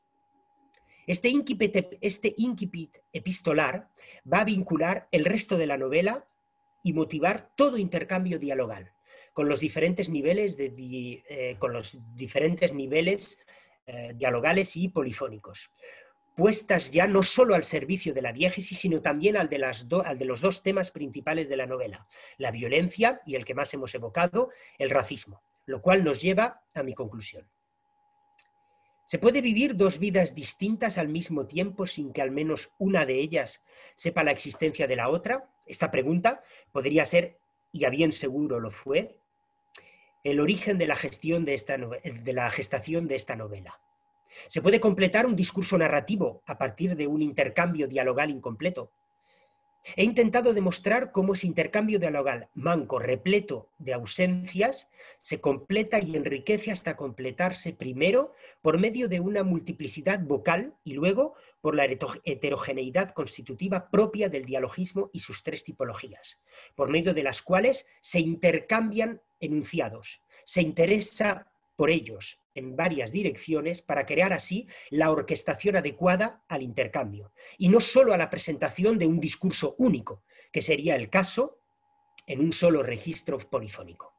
Este incipit, este epistolar va a vincular el resto de la novela y motivar todo intercambio dialogal con los diferentes niveles, eh, con los diferentes niveles eh, dialogales y polifónicos puestas ya no solo al servicio de la diégesis, sino también al de, de, los dos temas principales de la novela, la violencia y el que más hemos evocado, el racismo, lo cual nos lleva a mi conclusión. ¿Se puede vivir dos vidas distintas al mismo tiempo sin que al menos una de ellas sepa la existencia de la otra? Esta pregunta podría ser, y a bien seguro lo fue, el origen de la, gestión de, esta, de la gestación de esta novela se puede completar un discurso narrativo a partir de un intercambio dialogal incompleto. He intentado demostrar cómo ese intercambio dialogal manco, repleto de ausencias, se completa y enriquece hasta completarse primero por medio de una multiplicidad vocal y luego por la heterogeneidad constitutiva propia del dialogismo y sus tres tipologías, por medio de las cuales se intercambian enunciados, se interesa por ellos, en varias direcciones para crear así la orquestación adecuada al intercambio y no sólo a la presentación de un discurso único, que sería el caso en un solo registro polifónico.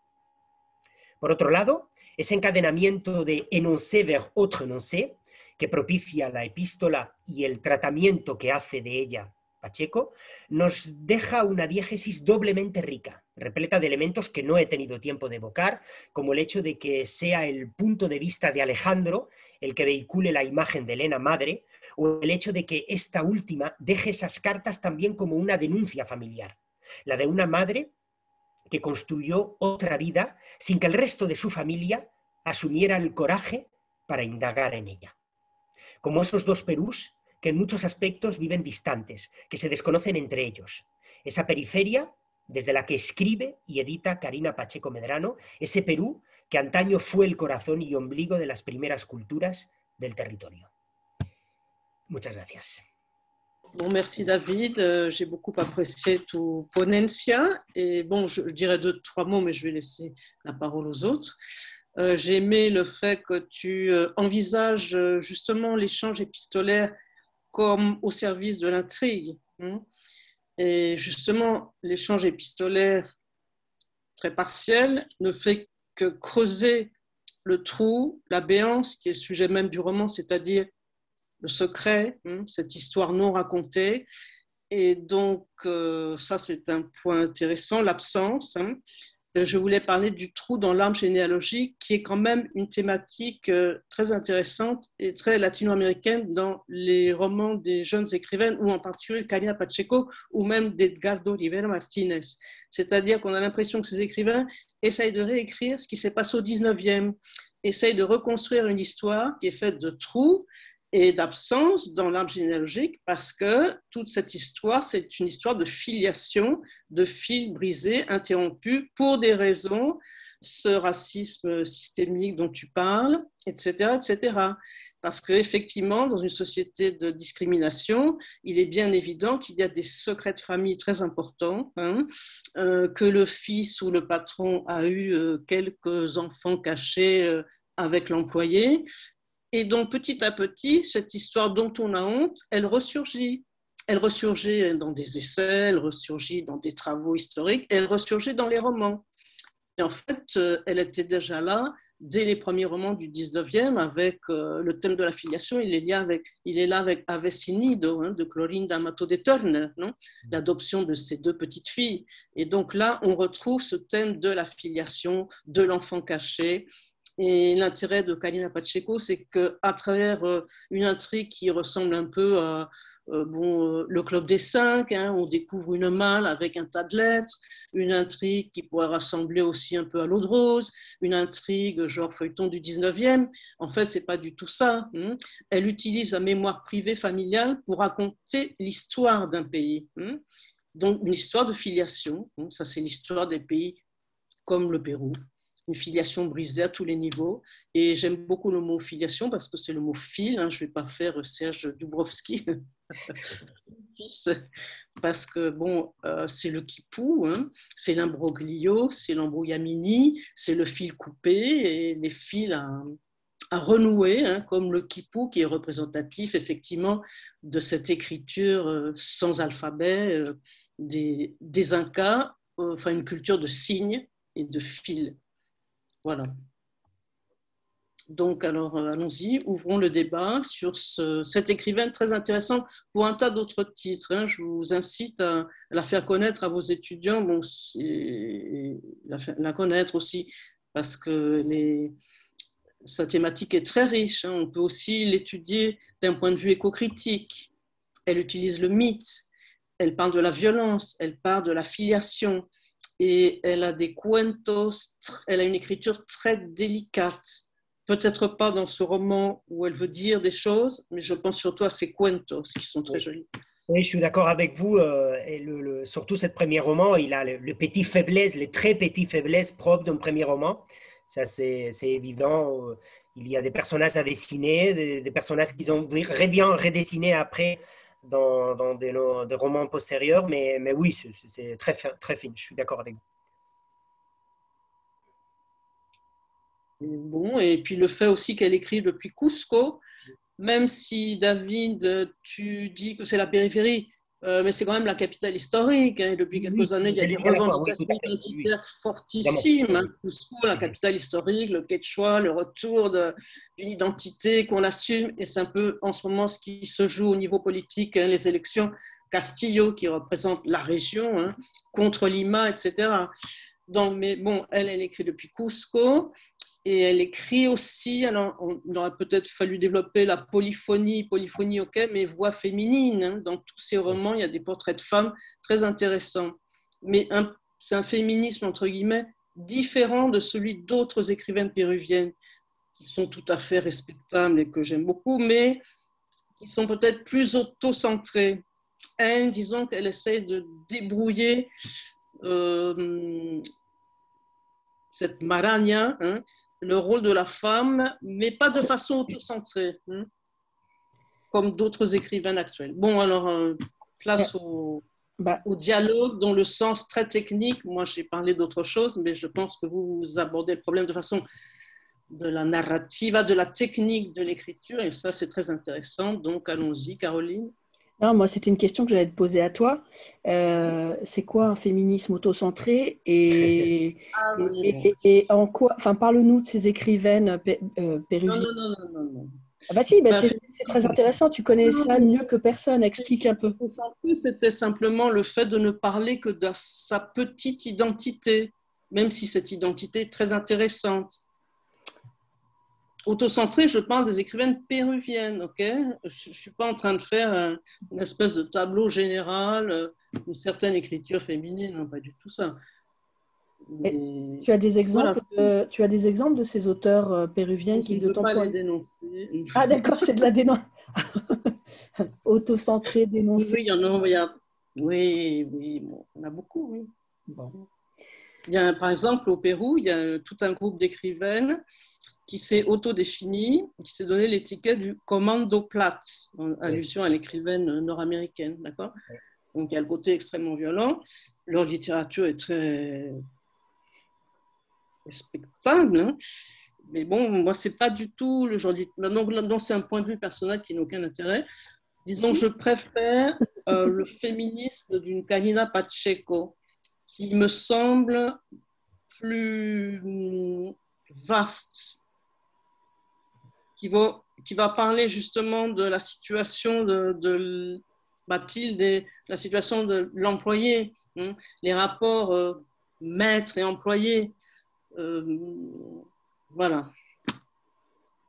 Por otro lado, ese encadenamiento de énoncé vers autre énoncé, que propicia la epístola y el tratamiento que hace de ella Pacheco, nos deja una diégesis doblemente rica, repleta de elementos que no he tenido tiempo de evocar, como el hecho de que sea el punto de vista de Alejandro el que vehicule la imagen de Elena madre, o el hecho de que esta última deje esas cartas también como una denuncia familiar, la de una madre que construyó otra vida sin que el resto de su familia asumiera el coraje para indagar en ella. Como esos dos Perús, que en muchos aspectos viven distantes, que se desconocen entre ellos. Esa periferia desde la que escribe y edita Karina Pacheco Medrano, ese Perú que antaño fue el corazón y ombligo de las primeras culturas del territorio. Muchas gracias. Bon, merci David. Euh, j'ai beaucoup apprécié tu ponencia. Et bon, je, dirais deux, trois mots, mais je vais laisser la parole aux autres. Euh, J'ai aimé le fait que tu euh, envisages euh, justement l'échange épistolaire comme au service de l'intrigue. Hein. Et justement, l'échange épistolaire très partiel ne fait que creuser le trou, la béance, qui est le sujet même du roman, c'est-à-dire le secret, hein, cette histoire non racontée. Et donc, euh, ça, c'est un point intéressant, l'absence. Hein. Euh, je voulais parler du trou dans l'arme généalogique, qui est quand même une thématique euh, très intéressante et très latino-américaine dans les romans des jeunes écrivaines, ou en particulier Karina Pacheco, ou même d'Edgardo Rivera Martinez. C'est-à-dire qu'on a l'impression que ces écrivains essayent de réécrire ce qui s'est passé au 19e, essayent de reconstruire une histoire qui est faite de trous, et d'absence dans l'arbre généalogique parce que toute cette histoire, c'est une histoire de filiation, de fils brisés, interrompus pour des raisons, ce racisme systémique dont tu parles, etc. etc. Parce qu'effectivement, dans une société de discrimination, il est bien évident qu'il y a des secrets de famille très importants, hein, euh, que le fils ou le patron a eu euh, quelques enfants cachés. Euh, avec l'employé, et donc, petit à petit, cette histoire dont on a honte, elle ressurgit. Elle ressurgit dans des essais, elle ressurgit dans des travaux historiques, elle ressurgit dans les romans. Et en fait, euh, elle était déjà là dès les premiers romans du 19e avec euh, le thème de la filiation. Il est, lié avec, il est là avec Avesinido hein, de Clorinda Amato de Turner, l'adoption de ces deux petites filles. Et donc là, on retrouve ce thème de la filiation, de l'enfant caché, et l'intérêt de Kalina Pacheco, c'est qu'à travers euh, une intrigue qui ressemble un peu à euh, bon, euh, le Club des Cinq, hein, on découvre une malle avec un tas de lettres, une intrigue qui pourrait rassembler aussi un peu à l'eau de rose, une intrigue genre feuilleton du 19e. En fait, c'est pas du tout ça. Hein. Elle utilise la mémoire privée familiale pour raconter l'histoire d'un pays. Hein. Donc, une histoire de filiation, ça c'est l'histoire des pays comme le Pérou, une filiation brisée à tous les niveaux. Et j'aime beaucoup le mot filiation parce que c'est le mot fil. Hein. je ne vais pas faire Serge Dubrovski. <laughs> parce que bon, euh, c'est le quipou, hein. c'est l'imbroglio, c'est l'embrouillamini, c'est le fil coupé et les fils à, renouer, hein, comme le quipou qui est représentatif effectivement de cette écriture euh, sans alphabet euh, des, des, Incas, enfin une culture de signes et de fils. Voilà. Donc, alors, euh, allons-y, ouvrons le débat sur ce, cet écrivain très intéressant pour un tas d'autres titres. Hein. Je vous incite à, la faire connaître à vos étudiants, bon, la, la, connaître aussi, parce que sa thématique est très riche. Hein. On peut aussi l'étudier d'un point de vue éco-critique. Elle utilise le mythe, elle parle de la violence, elle parle de la filiation, et elle a des cuentos, elle a une écriture très délicate. Peut-être pas dans ce roman où elle veut dire des choses, mais je pense surtout à ses cuentos qui sont très jolis. Oui, je suis d'accord avec vous. Euh, et surtout, ce premier roman, il a le, petit faiblesse, les très petits faiblesses propres d'un premier roman. Ça, c'est évident. Euh, il y a des personnages à dessiner, des, personnages qu'ils ont bien redessinés après dans, des, romans postérieurs, mais, oui, c'est très fin, fine, je suis d'accord avec vous. Bon, et puis le fait aussi qu'elle écrit depuis Cusco, même si David, tu dis que c'est la périphérie, euh, mais c'est quand même la capitale historique. Hein, depuis quelques années, il y a des revendications identitaires fortissimes. Hein, Cusco, la mm-hmm. capitale historique, le quechua, le retour d'une identité qu'on assume. Et c'est un peu en ce moment ce qui se joue au niveau politique, hein, les élections. Castillo, qui représente la région, contre Lima, etc. Donc, mais bon, elle, elle écrit depuis Cusco. Et elle écrit aussi, alors on, aurait peut-être fallu développer la polyphonie, polyphonie ok, mais voix féminine. Hein. Dans tous ses romans, il y a des portraits de femmes très intéressants. Mais c'est un féminisme, entre guillemets, différent de celui d'autres écrivaines péruviennes, qui sont tout à fait respectables et que j'aime beaucoup, mais qui sont peut-être plus auto-centrées. Elle, disons qu'elle essaye de débrouiller euh, cette marania hein, le rôle de la femme, mais pas de façon autocentrée, centrée hein, comme d'autres écrivains actuels. Bon, alors, euh, place bah. au, dialogue dans le sens très technique. Moi, j'ai parlé d'autre chose, mais je pense que vous, abordez le problème de façon de la narrative, de la technique de l'écriture, et ça, c'est très intéressant. Donc, allons-y, Caroline moi, c'était une question que j'allais te poser à toi. Euh, c'est quoi un féminisme autocentré <laughs> ah et, et, en quoi Enfin, parle-nous de ces écrivaines euh, péruviennes. Non, non, non, non, ah bah si, bah c'est très intéressant. Tu connais ça mieux que personne. Explique un peu. C'était simplement le fait de ne parler que de sa petite identité, même si cette identité est très intéressante autocentré, je parle des écrivaines péruviennes, ok Je ne suis pas en train de faire euh, une espèce de tableau général, ou euh, certaines écritures féminines, non, pas du tout ça. tu, as des exemples de, tu as des exemples de ces auteurs euh, péruviennes qui, de ton point dénoncer. Ah, d'accord, c'est de la dénonce. <laughs> Autocentré, dénoncé. Oui, il y en a, Oui, oui, il y en a beaucoup, oui. Bon. Il y a, par exemple, au Pérou, il y a tout un groupe d'écrivaines qui s'est autodéfini, qui s'est donné l'étiquette du commando plate, en allusion à l'écrivaine nord-américaine, d'accord Donc il y a le côté extrêmement violent. Leur littérature est très respectable, hein. mais bon, moi c'est pas du tout le genre du. Donc c'est un point de vue personnel qui n'a aucun intérêt. Disons, je préfère euh, le féminisme d'une Canina Pacheco, qui me semble plus hum, vaste, qui va, qui va parler justement de la situation de, Mathilde la situation de l'employé, hein, les rapports euh, maître et employé. Euh, voilà.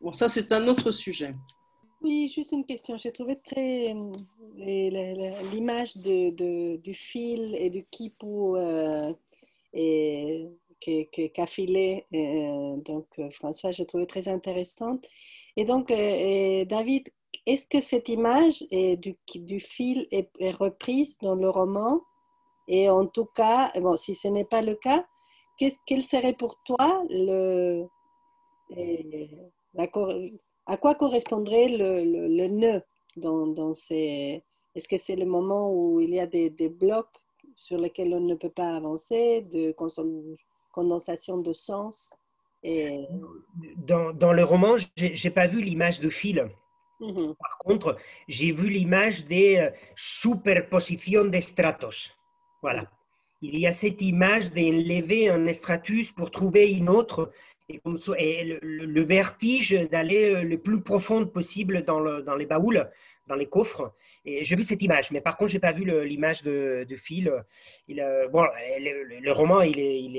Bon, ça, c'est un autre sujet. Oui, juste une question. J'ai trouvé très euh, l'image du fil et du kipou et qu'a filé donc François, j'ai trouvé très intéressante. Et donc, euh, euh, David, est-ce que cette image euh, du, fil est, reprise dans le roman Et en tout cas, bon, si ce n'est pas le cas, quel serait pour toi le, à quoi correspondrait le, le, nœud dans, dans ces... Est-ce que c'est le moment où il y a des, des, blocs sur lesquels on ne peut pas avancer, de condensation de sens dans, le roman, je n'ai pas vu l'image de fil. Mhm. Par contre, j'ai vu l'image des euh, superpositions d'estratos. Voilà. Il y a cette image d'enlever un stratus pour trouver une autre et, le, vertige d'aller euh, le plus profond possible dans, dans les baoules dans les coffres. Et j'ai vu cette image, mais par contre, j'ai pas vu l'image de, de, Phil. Il, euh, bon, le, roman, il est, il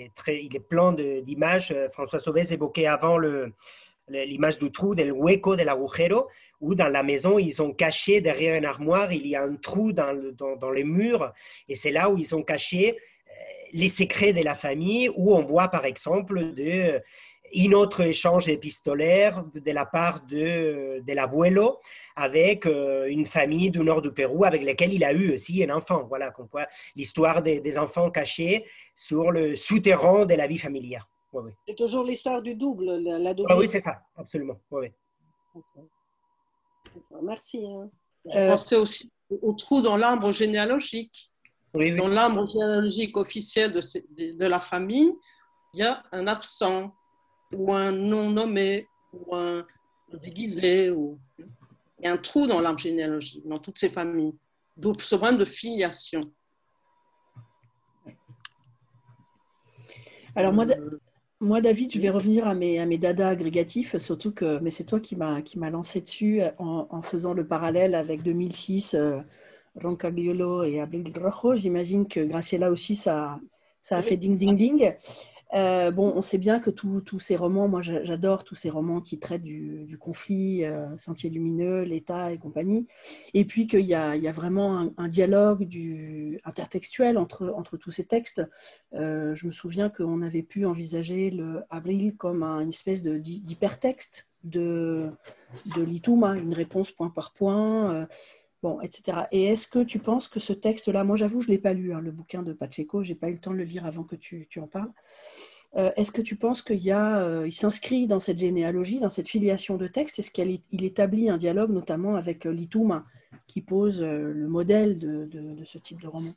est, très, il est plein d'images. Euh, François Sauvez évoquait avant l'image du trou, del hueco, del agujero, où dans la maison, ils ont caché derrière une armoire, il y a un trou dans, le, dans, dans les murs, et c'est là où ils ont caché euh, les secrets de la famille, où on voit par exemple de, une autre échange épistolaire de la part de, de l'abuelo avec euh, une famille du nord du Pérou avec laquelle il a eu aussi un enfant. Voilà, comme quoi l'histoire des, enfants cachés sur le souterrain de la vie familiale. C'est toujours l'histoire du double, la ah oui, c'est ça, absolument. Merci. Hein. On Euh, aussi au trou dans l'arbre généalogique. Dans l'arbre généalogique officiel de, de, de la famille, il y a un absent ou un non nommé, ou un déguisé, ou il y a un trou dans l'arbre généalogique, dans toutes ces familles. D'où ce problème de filiation. Alors moi, euh, moi, David, je vais revenir à mes, à mes dadas agrégatifs, surtout que, mais c'est toi qui m'as lancé dessus euh, en, faisant le parallèle avec 2006, euh, Roncagliolo et Abril Rojo. J'imagine que Graciela aussi, ça, ça a fait ding ding ding. Euh, bon, on sait bien que tous ces romans, moi j'adore tous ces romans qui traitent du, conflit, euh, Sentier lumineux, l'État et compagnie. Et puis qu'il y, a vraiment un, dialogue du, intertextuel entre, tous ces textes. Euh, je me souviens qu'on avait pu envisager le Avril comme une espèce d'hypertexte de, de, de, Lituma, une réponse point par point bon, etc. Et est-ce que tu penses que ce texte-là, moi j'avoue, je ne l'ai pas lu, hein, le bouquin de Pacheco, je n'ai pas eu le temps de le lire avant que tu, en parles. Euh, est-ce que tu penses qu'il euh, il s'inscrit dans cette généalogie, dans cette filiation de textes Est-ce qu'il établit un dialogue notamment avec euh, Lituma qui pose le modèle de, ce type de roman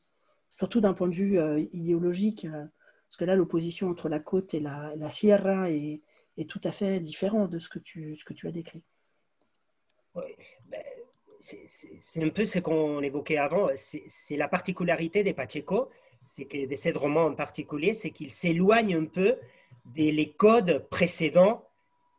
Surtout d'un point de vue idéologique, parce que là, l'opposition entre la côte et la, Sierra est, tout à fait différente de ce que tu, ce que tu as décrit. Ouais c'est un peu ce qu'on évoquait avant, c'est la particularité des Pacheco, c'est que de ces romans en particulier, c'est qu'il s'éloignent un peu des codes précédents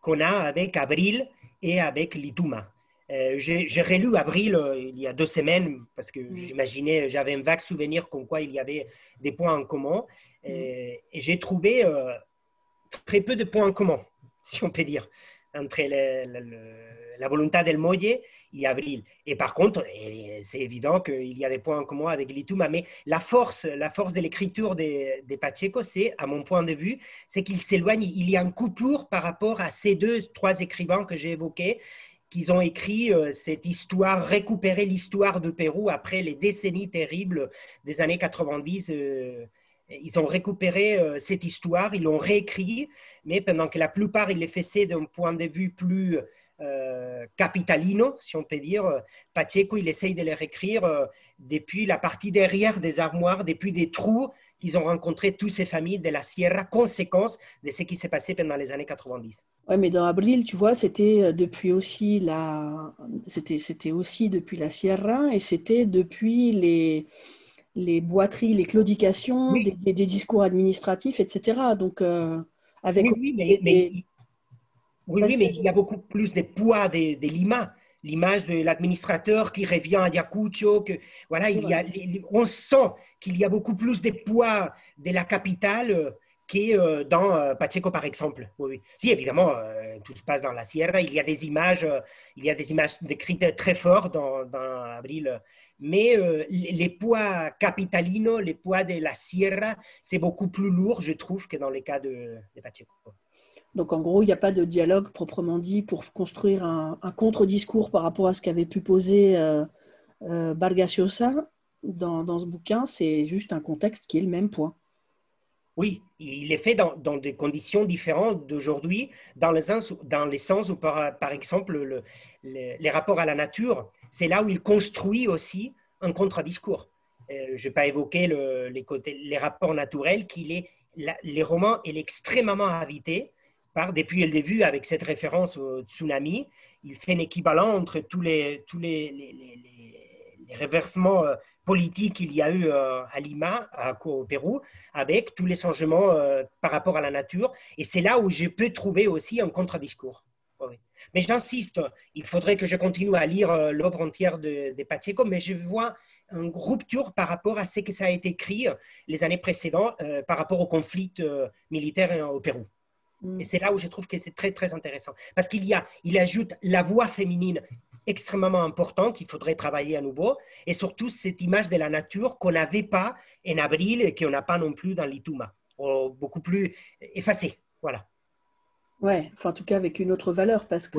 qu'on a avec Abril et avec Lituma. Euh, j'ai relu Abril euh, il y a deux semaines parce que j'imaginais, j'avais un vague souvenir comme quoi il y avait des points en commun. Euh, et j'ai trouvé très peu de points en commun, si on peut dire entre la volonté del Molle et Avril. Et par contre, eh, c'est évident qu'il y a des points en commun avec Lituma, mais la force, la force de l'écriture des de Pacheco, c'est, à mon point de vue, c'est qu'il s'éloigne, il y a un coupure par rapport à ces deux, trois écrivains que j'ai évoqués, qu'ils ont écrit euh, cette histoire, récupérer l'histoire de Pérou après les décennies terribles des années 90. Ils ont récupéré euh, cette histoire, ils l'ont réécrit, mais pendant que la plupart, ils l'effaçaient d'un point de vue plus euh, capitalino, si on peut dire, euh, Pacheco, il essaye de les réécrire depuis la partie derrière des armoires, depuis des trous qu'ils ont rencontrés toutes ces familles de la Sierra, conséquence de ce qui s'est passé pendant les années 90. Oui, mais dans Abril, tu vois, c'était depuis aussi la, c'était, c'était aussi depuis la Sierra et c'était depuis les, les boiteries, les claudications, des, discours administratifs, etc. Donc, euh, avec. Oui, mais, mais, oui, mais il y a beaucoup plus de poids de, de l'IMA, l'image de l'administrateur qui revient à Yacucho, Que, voilà, il on sent qu'il y a beaucoup plus de poids de la capitale euh, qui euh, dans Pacheco, par exemple. Oui, oui. Si, évidemment, tout se passe dans la Sierra. Il y a des images, il y a des images décrites très fortes dans, dans Abril mais euh, les poids capitalinos, les poids de la sierra, c'est beaucoup plus lourd, je trouve, que dans les cas de, de Donc en gros, il n'y a pas de dialogue proprement dit pour construire un, contre-discours par rapport à ce qu'avait pu poser euh, euh dans, ce bouquin, c'est juste un contexte qui est le même poids. Oui, il est fait dans, des conditions différentes d'aujourd'hui, dans, dans, les sens où, par, exemple, les rapports à la nature c'est là où il construit aussi un contre-discours. Euh, je n'ai pas évoqué les, rapports naturels qu'il est. les romans, il est extrêmement invité par, depuis le début, avec cette référence au tsunami. Il fait un équivalent entre tous les, tous euh, politiques qu'il y a eu euh, à Lima, au Pérou, avec tous les changements euh, par rapport à la nature. Et c'est là où je peux trouver aussi un contre-discours. Mais j'insiste, il faudrait que je continue à lire euh, l'œuvre entière de, Pacheco, mais je vois une rupture par rapport à ce que ça a été écrit euh, les années précédentes euh, par rapport au conflit militaires militaire hein, au Pérou. Mm. Et c'est là où je trouve que c'est très, très intéressant. Parce qu'il y a, il ajoute la voix féminine extrêmement importante qu'il faudrait travailler à nouveau, et surtout cette image de la nature qu'on n'avait pas en avril et qu'on n'a pas non plus dans l'Ituma, beaucoup plus effacée. Voilà. Ouais, enfin, en tout cas avec une autre valeur, parce que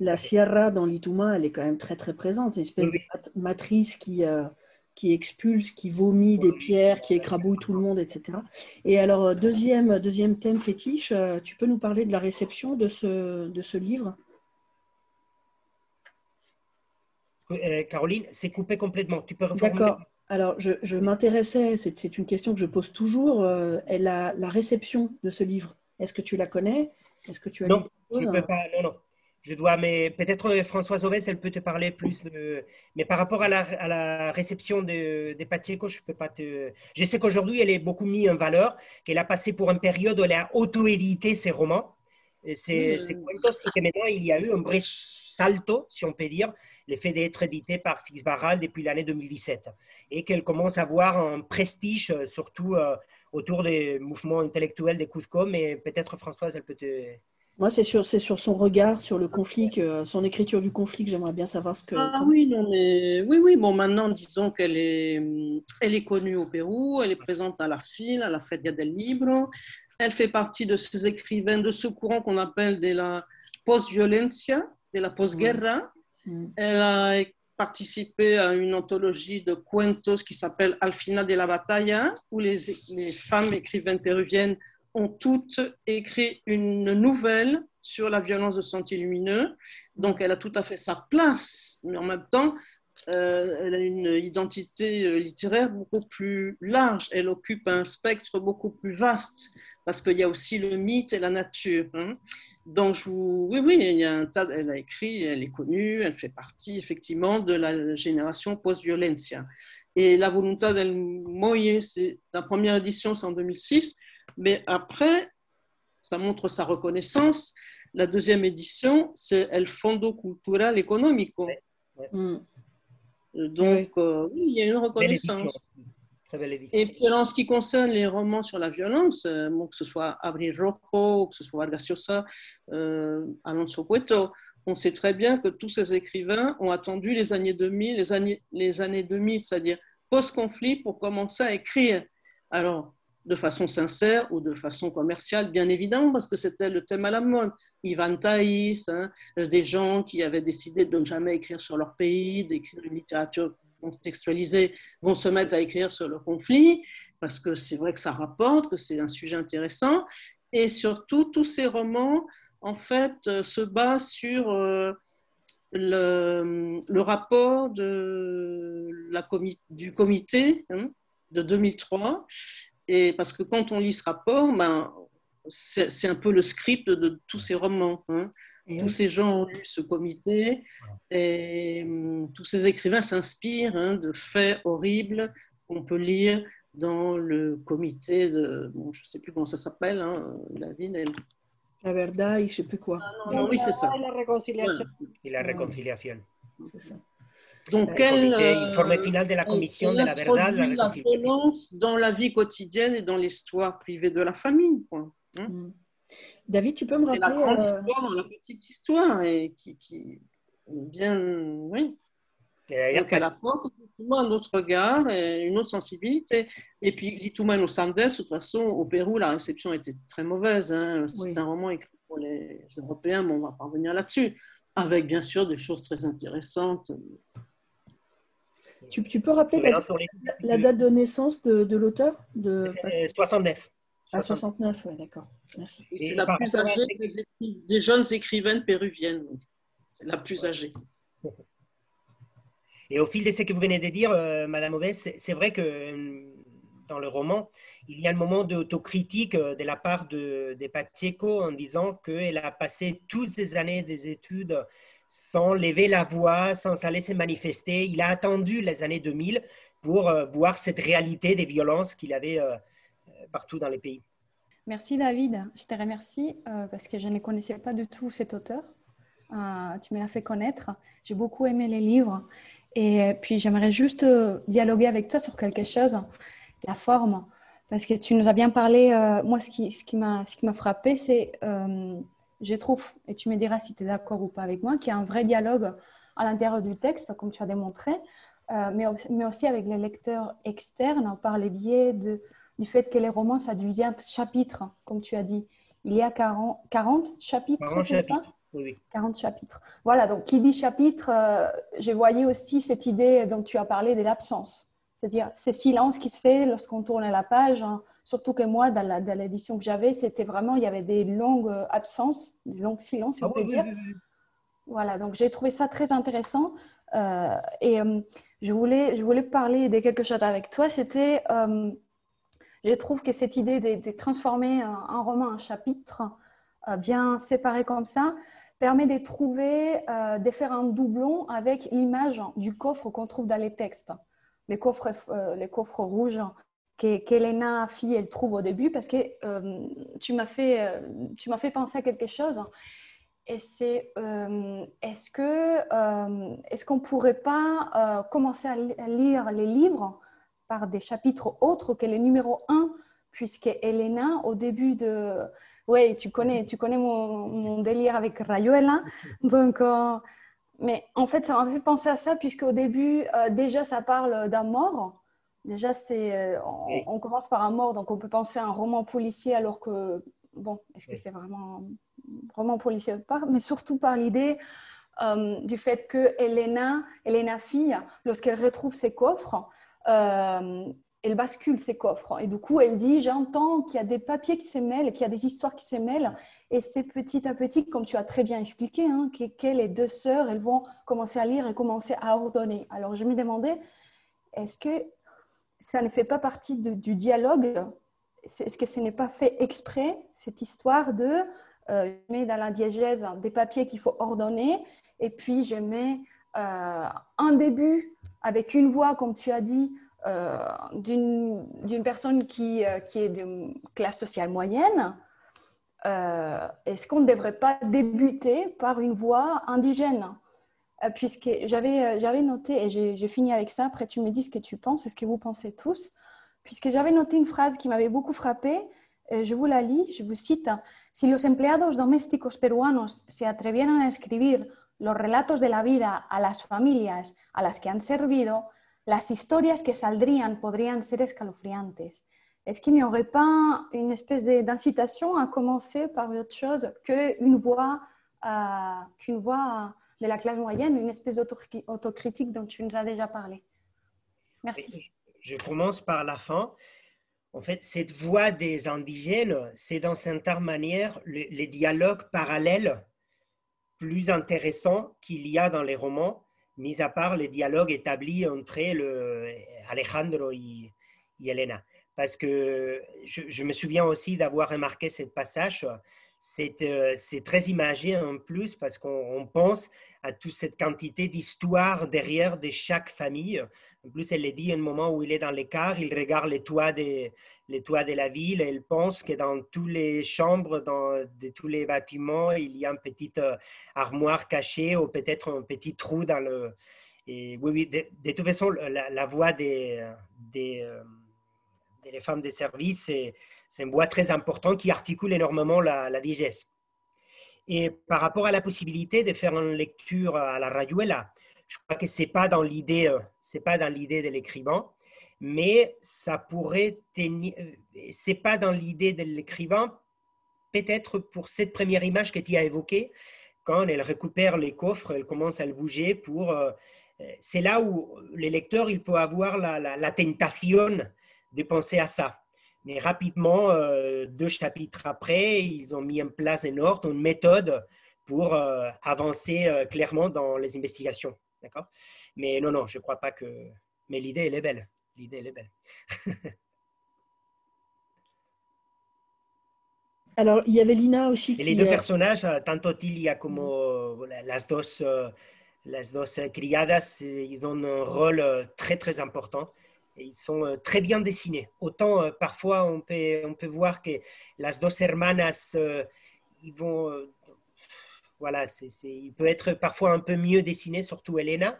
la, Sierra dans l'Itouma, elle est quand même très très présente, une espèce de matrice qui, euh, qui expulse, qui vomit des pierres, qui écrabouille tout le monde, etc. Et alors, euh, deuxième, deuxième thème fétiche, euh, tu peux nous parler de la réception de ce, de ce livre Caroline, c'est coupé complètement. Tu peux D'accord. Alors, je, je m'intéressais, c'est une question que je pose toujours, elle la réception de ce livre est-ce que tu la connais Est-ce que tu non, je peux pas, non, non. Je dois, mais peut-être euh, Françoise Oves elle peut te parler plus. mais par rapport à la, réception de, des Pacheco, je peux pas te. Je sais qu'aujourd'hui, elle est beaucoup mise en valeur, qu'elle a passé pour une période où elle a auto-édité ses romans, ses, et que maintenant, il y a eu un vrai salto, si on peut dire, l'effet d'être édité par Six Barral depuis l'année 2017, et qu'elle commence à avoir un prestige, euh, surtout euh, autour des mouvements intellectuels des Cusco, mais peut-être Françoise, elle peut te... Moi, c'est sur, c'est sur son regard, sur le conflit, son écriture du conflit, j'aimerais bien savoir ce que... Ah oui, non, mais... Oui, oui, bon, maintenant, disons qu'elle est, elle est connue au Pérou, elle est présente à la FIL, à la Feria del Libro, elle fait partie de ces écrivains, de ce courant qu'on appelle de la post-violencia, de la post-guerra. Mm. Elle a participé à une anthologie de cuentos qui s'appelle Al final de la batalla, hein, où les, les, femmes écrivaines péruviennes ont toutes écrit une nouvelle sur la violence de Sentier Lumineux. Donc elle a tout à fait sa place, mais en même temps, euh, elle a une identité euh, littéraire beaucoup plus large, elle occupe un spectre beaucoup plus vaste, parce qu'il y a aussi le mythe et la nature. Hein. Donc, je vous... oui, oui, il y a un tas, elle a écrit, elle est connue, elle fait partie effectivement de la génération post-violencia. Et La volonté del Moye, c'est la première édition, c'est en 2006, mais après, ça montre sa reconnaissance. La deuxième édition, c'est El Fondo Cultural Económico. Mm. Euh, donc, euh, oui. il y a une reconnaissance. Et puis, en ce qui concerne les romans sur la violence, euh, que ce soit Abril Rocco, que ce soit Vargas Llosa, Alonso Cueto, on sait très bien que tous ces écrivains ont attendu les années 2000, les années, les années 2000, c'est-à-dire post-conflit, pour commencer à écrire. Alors, de façon sincère ou de façon commerciale, bien évidemment, parce que c'était le thème à la mode. Ivan Thaïs, hein, des gens qui avaient décidé de ne jamais écrire sur leur pays, d'écrire une littérature contextualisée, vont se mettre à écrire sur le conflit, parce que c'est vrai que ça rapporte, que c'est un sujet intéressant. Et surtout, tous ces romans, en fait, euh, se basent sur... Euh, le, rapport du comité hein, de 2003 et parce que quand on lit ce rapport, ben, c'est un peu le script de tous ces romans. Hein. Tous ces gens ont lu ce comité ah. et hum, tous ces écrivains s'inspirent hein, de faits horribles qu'on peut lire dans le comité de, je ne sais plus comment ça s'appelle, hein, la ville. La verdad je ne sais plus quoi. Ah, oui, c'est ça. Et la réconciliation. Et la réconciliation. C'est ça. Donc, elle euh, final de la commission de violence dans la vie quotidienne et dans l'histoire privée de la famille. Hein. Mm. David, tu peux me rappeler la grande euh, histoire dans la petite histoire et qui, qui bien, oui. Donc elle apporte un autre regard, une autre sensibilité. Et puis au Sandes, de toute façon, au Pérou, la réception était très mauvaise. Hein. C'est un roman écrit pour les Européens, mais on va parvenir là-dessus. Avec bien sûr des choses très intéressantes, tu, peux rappeler la, date de naissance de, l'auteur de... 69. À 69, d'accord. Merci. C'est la plus âgée des, jeunes écrivaines péruviennes. C'est la plus âgée. <laughs> Et au fil de ce que vous venez de dire, euh, Madame Aubès, c'est vrai que euh, dans le roman, il y a le moment d'autocritique euh, de la part de, des Pacheco en disant qu'elle a passé toutes ces années des études sans lever la voix, sans aller laisser manifester. Il a attendu les années 2000 pour euh, voir cette réalité des violences qu'il avait euh, euh, partout dans les pays. Merci David, je te remercie parce que je ne connaissais pas du tout cet auteur. tu me l'as fait connaître. J'ai beaucoup aimé les livres. Et puis j'aimerais juste dialoguer avec toi sur quelque chose, la forme. Parce que tu nous as bien parlé, moi ce qui, ce qui m'a frappé, c'est je trouve, et tu me diras si tu es d'accord ou pas avec moi, qu'il y a un vrai dialogue à l'intérieur du texte, comme tu as démontré, euh, mais, aussi avec les lecteurs externes par les biais du fait que les romans soient divisés en chapitres, comme tu as dit. Il y a 40, 40 chapitres, 40 c'est oui. 40 chapitres. Voilà, donc qui dit chapitre, euh, je voyais aussi cette idée dont tu as parlé de l'absence. C'est-à-dire ce silence qui se fait lorsqu'on tourne la page, hein, Surtout que moi, dans l'édition que j'avais, c'était vraiment, il y avait des longues euh, absences, des longues silences, si ah on peut dire. voilà, donc j'ai trouvé ça très intéressant. Euh, et euh, je, voulais, je voulais parler de quelque chose avec toi. C'était, je trouve que cette idée de, transformer un, roman en chapitre, bien séparé comme ça, permet de trouver, de faire un doublon avec l'image du coffre qu'on trouve dans les textes. Les coffres, les coffres rouges qu'Elena, que fille, elle trouve au début, parce que euh, tu m'as fait, euh, tu m'as fait penser à quelque chose. Et c'est euh, est-ce que est-ce qu'on pourrait pas commencer à, lire les livres par des chapitres autres que les numéro 1 puisque Elena, au début de... Oui, tu connais, tu connais mon, délire avec Rayuela. Donc, mais en fait, ça m'a fait penser à ça, puisque au début, déjà, ça parle d'un mort. Déjà, c'est, euh, on, commence par un mort, donc on peut penser à un roman policier alors que, bon, est-ce que c'est vraiment un roman policier Mais surtout par l'idée euh, du fait que Elena, Elena fille, lorsqu'elle retrouve ses coffres, euh, elle bascule ses coffres. Et du coup, elle dit, j'entends qu'il y a des papiers qui mêlent, qu'il y a des histoires qui mêlent, Et c'est petit à petit, comme tu as très bien expliqué, hein, que, que, les deux sœurs, elles vont commencer à lire et commencer à ordonner. Alors, je me demandais, est-ce que ça ne fait pas partie du dialogue Est-ce que ce n'est pas fait exprès, cette histoire de euh, dans la diégèse des papiers qu'il faut ordonner et puis je mets euh, un début avec une voix, comme tu as dit, euh, d'une personne qui, euh, qui est de classe sociale moyenne Est-ce qu'on ne devrait pas débuter par une voix indigène euh, puisque j'avais, euh, j'avais noté, et j'ai, j'ai fini avec ça, après tu me dis ce que tu penses et ce que vous pensez tous, puisque j'avais noté une phrase qui m'avait beaucoup frappée, euh, je vous la lis, je vous cite, hein. Si los empleados domestiques peruanos se atrevieran à escribir los relatos de la vida à las familias à las que ont servi, las historias que saldrían pourraient ser escalofriantes. Est-ce qu'il n'y aurait pas une espèce d'incitation à commencer par autre chose qu'une voix, qu'une voix de la classe moyenne, une espèce d'autocritique dont tu nous as déjà parlé. Merci. Je commence par la fin. En fait, cette voix des indigènes, c'est dans certaine manière les dialogues parallèles plus intéressants qu'il y a dans les romans, mis à part les dialogues établis entre le, euh, Alejandro et, Elena. Parce que je, je me souviens aussi d'avoir remarqué ce passage c'est euh, c'est très imagé en plus parce qu'on pense à toute cette quantité d'histoire derrière de chaque famille. En plus, elle le dit un moment où il est dans l'écart, il regarde les toits, des, les toits de la ville et il pense que dans toutes les chambres, dans, de tous les bâtiments, il y a une petite euh, armoire cachée ou peut-être un petit trou dans le... Et oui, oui, de, toute façon, la, voix des, des, euh, des femmes de service, c'est c'est un bois très important qui articule énormément la, la Et par rapport à la possibilité de faire une lecture à la rayuela, je crois que c'est pas dans l'idée, euh, c'est pas dans l'idée de l'écrivain, mais ça pourrait tenir, euh, c'est pas dans l'idée de l'écrivain, peut-être pour cette première image que tu as évoquée, quand elle récupère les coffres, elle commence à le bouger pour, euh, c'est là où le lecteur il peut avoir la, la tentation de penser à ça. Mais rapidement, euh, deux chapitres après, ils ont mis en place en ordre une méthode pour euh, avancer euh, clairement dans les investigations. D'accord Mais non, non, je ne crois pas que. Mais l'idée, elle est belle. L'idée, elle est belle. <laughs> Alors, il y avait Lina aussi. Qui... les deux personnages, tantôt il y a comme les las dos, las criadas, ils ont un rôle très, très important ils sont euh, très bien dessinés. Autant euh, parfois on peut, voir que las dos hermanas, euh, ils vont, voilà, c'est, il peut être parfois un peu mieux dessiné, surtout Elena,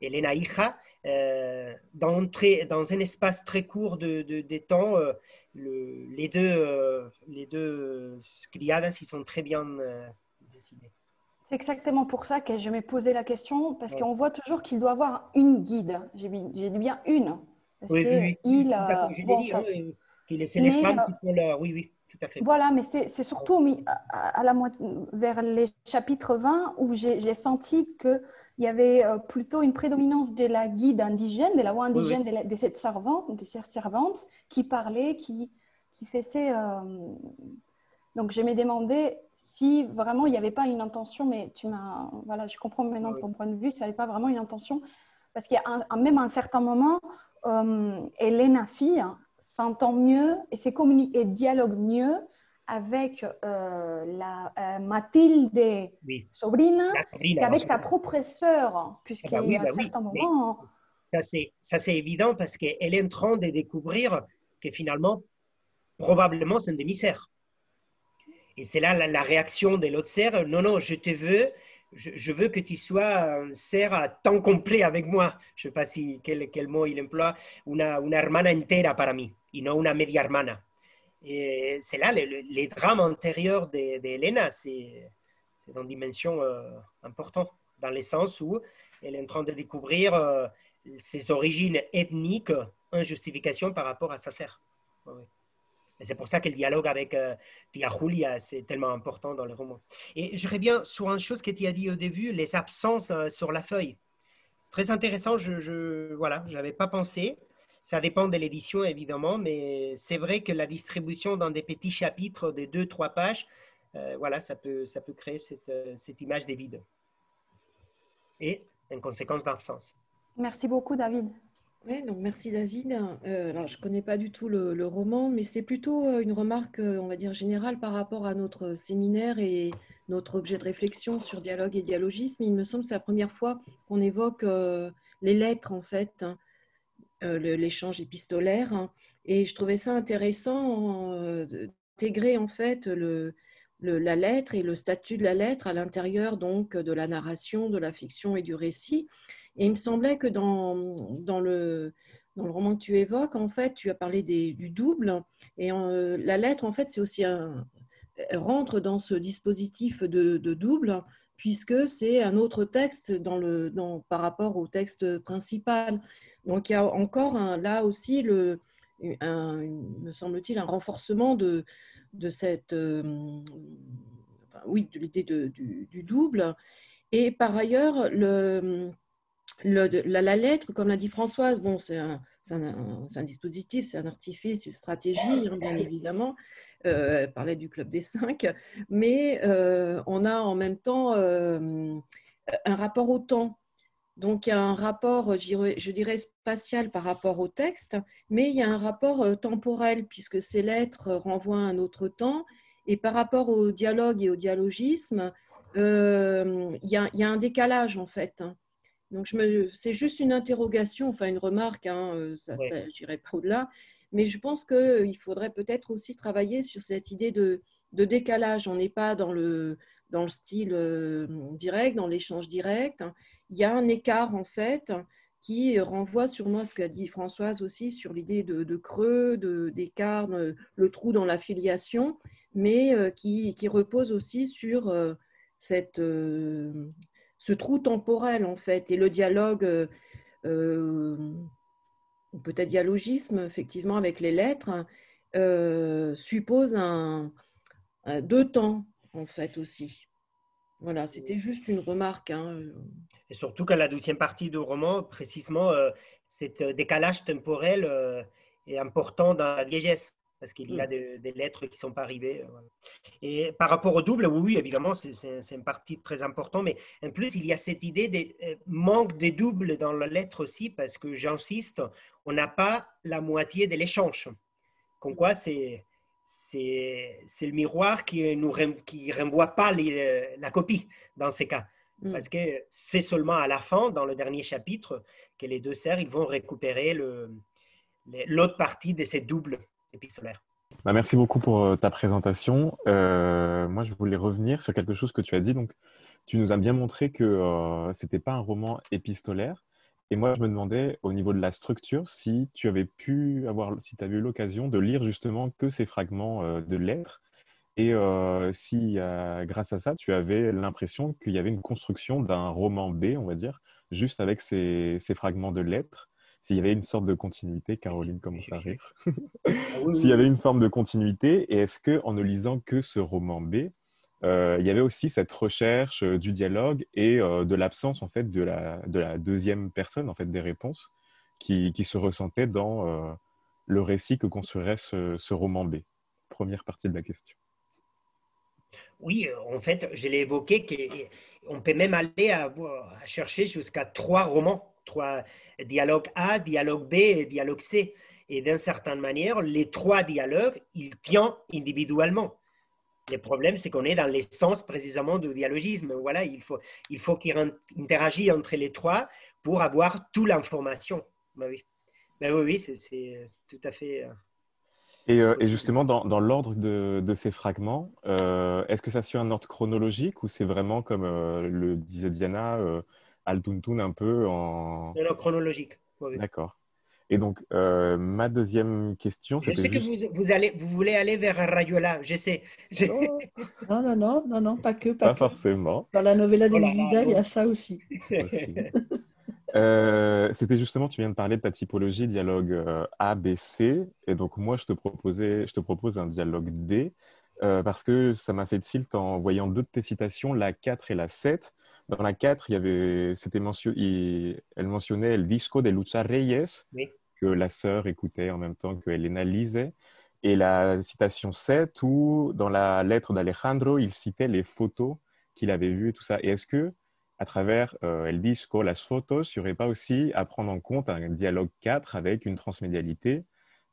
Elena Hija. dans, un espace très court de, des temps, les deux, les deux criadas, ils sont très bien dessinés. C'est exactement pour ça que je m'ai posé la question, parce qu'on voit toujours qu'il doit avoir une guide. J'ai dit bien une oui, il, oui, euh, hein, c'est qui euh, Oui, oui, tout à fait. Voilà, mais c'est surtout à, la vers les chapitres 20 où j'ai senti qu'il y avait euh, plutôt une prédominance de la guide indigène, de la voix indigène de, cette servante, de cette servante qui parlait, qui, qui faisait... Donc je me demandais si vraiment il n'y avait pas une intention, mais tu m'as, voilà, je comprends maintenant ton point de vue, il n'y avait pas vraiment une intention, parce qu'il y a même à un certain moment, euh, Elena Fille s'entend mieux et, se communique, et dialogue mieux avec euh, la euh, Mathilde Sobrina, qu'avec sa propre sœur, ah bah puisqu'il bah un hein. ça, c'est évident parce qu'elle est en train de découvrir que finalement, probablement, c'est un demi-sœur. Et c'est là la, réaction de l'autre sœur, non, non, je te veux, je, veux que tu sois un ser à temps complet avec moi. Je ne sais pas si, quel, mot il emploie, Une armana hermana entera para mí, et non una media hermana. C'est là les drames antérieurs d'Elena, c'est dans une dimension euh, importante, dans le sens où elle est en train de découvrir euh, ses origines ethniques en justification par rapport à sa sœur c'est pour ça que le dialogue avec euh, Tia Julia, c'est tellement important dans le roman. Et je reviens sur une chose que tu as dit au début, les absences euh, sur la feuille. C'est très intéressant, je, je voilà, pas pensé. Ça dépend de l'édition, évidemment, mais c'est vrai que la distribution dans des petits chapitres de deux, trois pages, euh, voilà, ça peut, créer cette, euh, cette image des vides et une conséquence d'absence. Merci beaucoup, David donc merci David. Euh, alors je ne connais pas du tout le, roman, mais c'est plutôt euh, une remarque, euh, on va dire, générale par rapport à notre séminaire et notre objet de réflexion sur dialogue et dialogisme. Il me semble que c'est la première fois qu'on évoque les lettres, en fait, hein, l'échange épistolaire. Hein. et je trouvais ça intéressant d'intégrer, en fait, la lettre et le statut de la lettre à l'intérieur, donc, de la narration, de la fiction et du récit. Et il me semblait que dans, dans, le, dans le roman que tu évoques, en fait, tu as parlé du double. Et la lettre, en fait, c'est aussi un, rentre dans ce dispositif de, double, puisque c'est un autre texte dans le, dans, par rapport au texte principal. Donc il y a encore là aussi, le, me semble-t-il, un renforcement de, de cette... Euh, enfin, oui, de l'idée du, du, double. Et par ailleurs, le, la, lettre, comme l'a dit Françoise, bon, c'est un, dispositif, c'est un artifice, une stratégie, hein, bien évidemment. Euh, elle parlait du Club des Cinq, mais euh, on a en même temps euh, un rapport au temps. Donc, il y a un rapport, je dirais, spatial par rapport au texte, mais il y a un rapport temporel, puisque ces lettres renvoient à un autre temps. Et par rapport au dialogue et au dialogisme, il y, a un décalage, en fait. Hein. Donc, c'est juste une interrogation, enfin une remarque, hein, euh, ça, ça j'irai pas au-delà. Mais je pense qu'il faudrait peut-être aussi travailler sur cette idée de, décalage. On n'est pas dans le, dans le style euh, direct, dans l'échange direct. Il y a un écart, en fait, qui renvoie sur moi ce qu'a dit Françoise aussi sur l'idée de, creux, d'écart, le trou dans la filiation, mais euh, qui, repose aussi sur cette ce trou temporel, en fait, et le dialogue, euh, euh, peut-être dialogisme, effectivement, avec les lettres, euh, suppose un, deux temps, en fait, aussi. Voilà, c'était juste une remarque. Hein. Et surtout qu'à la douzième partie du roman, précisément, cette décalage temporel est important dans la vieillesse parce qu'il y hmm. a des, lettres qui ne sont pas arrivées. Euh, Et par rapport au double, oui, évidemment, c'est un partie très important, mais en plus, il y a cette idée de euh, manque des doubles dans la lettre aussi, parce que j'insiste, on n'a pas la moitié de l'échange. Comme quoi, c'est le miroir qui ne qui renvoie pas euh, la copie dans ces cas. Hmm. Parce que c'est seulement à la fin, dans le dernier chapitre, que les deux sœurs ils vont récupérer l'autre partie de ces doubles épistolaire. Bah, merci beaucoup pour euh, ta présentation. Euh, moi, je voulais revenir sur quelque chose que tu as dit. Donc, tu nous as bien montré que euh, ce n'était pas un roman épistolaire. Et moi, je me demandais, au niveau de la structure, si tu avais pu avoir, si tu avais eu l'occasion de lire justement que ces fragments euh, de lettres et si, grâce à ça, tu avais l'impression qu'il y avait une construction d'un roman B, on va dire, juste avec ces, fragments de lettres, s'il y avait une sorte de continuité, Caroline commence à rire, s'il y avait une forme de continuité, et est-ce que en ne lisant que ce roman B, euh, il y avait aussi cette recherche euh, du dialogue et euh, de l'absence en fait de la, de la, deuxième personne en fait des réponses qui, qui se ressentait dans le récit que construirait ce, ce, roman B. Première partie de la question. Oui, en fait, je l'ai évoqué qu'on peut même aller à chercher jusqu'à trois romans trois, dialogues A, dialogue B et dialogue C. Et d'une certaine manière, les trois dialogues, ils tiennent individuellement. Le problème, c'est qu'on est dans l'essence précisément du dialogisme. Voilà, il faut, il faut qu'il interagisse entre les trois pour avoir toute l'information. Ben oui, oui, c'est tout à fait. Euh, et, euh, justement, dans, l'ordre de, ces fragments, euh, est-ce que ça suit un ordre chronologique ou c'est vraiment, comme le disait Diana, Altuntun un peu en. chronologique. D'accord. Et donc, euh, ma deuxième question, c'est. Je sais que vous, vous, allez, vous voulez aller vers Rayola, je sais. non, non, non, non, non, pas que. Pas, forcément. Dans la novella de oh il y a ça aussi. Euh, c'était justement, tu viens de parler de ta typologie dialogue euh, A, B, C. Et donc, moi, je te, proposais, je te propose un dialogue D. parce que ça m'a fait tilt en voyant deux de tes citations, la 4 et la 7, dans la 4, il y avait, c'était elle mentionnait le disco de Lucha Reyes que la sœur écoutait en même temps qu'elle l'analysait. Et la citation 7, où dans la lettre d'Alejandro, il citait les photos qu'il avait vues et tout ça. Et est-ce que, à travers le euh, El Disco, las photos, il n'y aurait pas aussi à prendre en compte un dialogue 4 avec une transmédialité,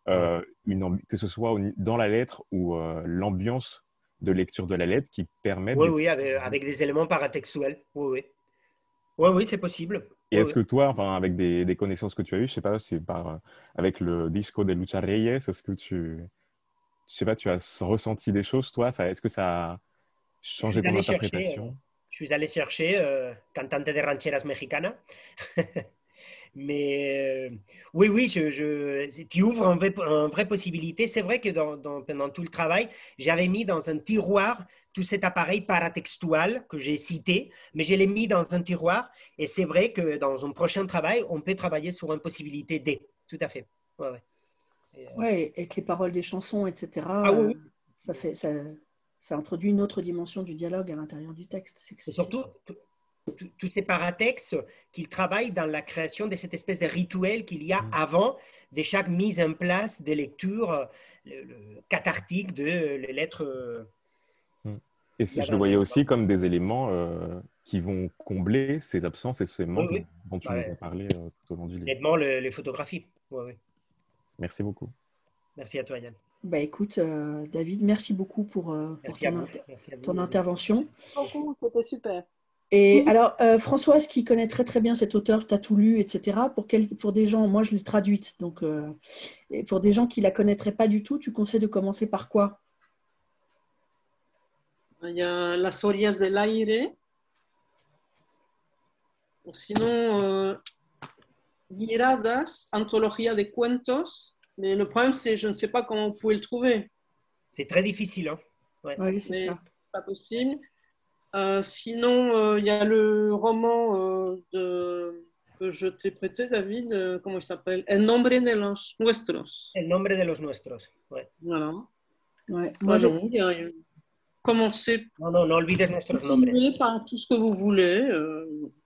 euh, que ce soit dans la lettre ou euh, l'ambiance de lecture de la lettre qui permet... Oui, oui, avec, des éléments paratextuels. Oui, oui. Oui, oui, c'est possible. Et est-ce que toi, enfin, avec des, connaissances que tu as eues, je sais pas, c'est par euh, avec le disco de Lucha Reyes, est-ce que tu, je sais pas, tu as ressenti des choses, toi Est-ce que ça a changé ton interprétation euh, Je suis allé chercher euh, Cantante de Rancheras Mexicana. <laughs> Mais euh, oui, oui, je, tu ouvres une vraie, un vrai possibilité. C'est vrai que dans, pendant tout le travail, j'avais mis dans un tiroir tout cet appareil paratextual que j'ai cité, mais je l'ai mis dans un tiroir. Et c'est vrai que dans un prochain travail, on peut travailler sur une possibilité D. Tout à fait. Oui, euh, ouais. avec les paroles des chansons, etc. Ah euh, ça, fait, ça, introduit une autre dimension du dialogue à l'intérieur du texte. C'est surtout, tous ces paratextes qu'il travaillent dans la création de cette espèce de rituel qu'il y a mm. avant de chaque mise en place des lectures euh, cathartiques de euh, les lettres. Euh, mm. Et je le voyais aussi comme des éléments qui vont combler ces absences et ces manques dont tu nous as parlé tout au long du livre. les photographies. Merci beaucoup. Merci à toi, Yann. Bah, écoute, David, merci beaucoup pour, ton, ton intervention. Merci beaucoup, c'était super. Et mhm. alors, euh, Françoise, qui connaît très très bien cet auteur, t'as tout lu, etc., pour, pour des gens, moi je l'ai traduite, donc euh, pour des gens qui la connaîtraient pas du tout, tu conseilles de commencer par quoi Il y a La del de l'aire. Sinon, euh, Miradas, Giradas, Anthologia de Cuentos. Mais le problème, c'est je ne sais pas comment vous pouvez le trouver. C'est très difficile, hein Oui, c'est ça. pas possible. Euh, sinon, euh, il y a le roman euh, que je t'ai prêté, David, comment il s'appelle El nombre de los nuestros. El nombre de los nuestros, ouais. Voilà. Ouais. Moi, j'ai rien. commencé. Non, non, non, nuestros nombres. Par tout ce que vous voulez.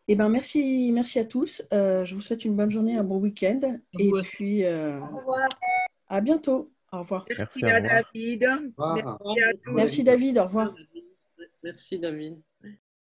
Eh ben, merci, merci à tous. je vous souhaite une bonne journée, un bon week-end. Et puis, au revoir. à bientôt. Au revoir. Merci, à, à David. Merci à tous. Merci David, au revoir. Merci David.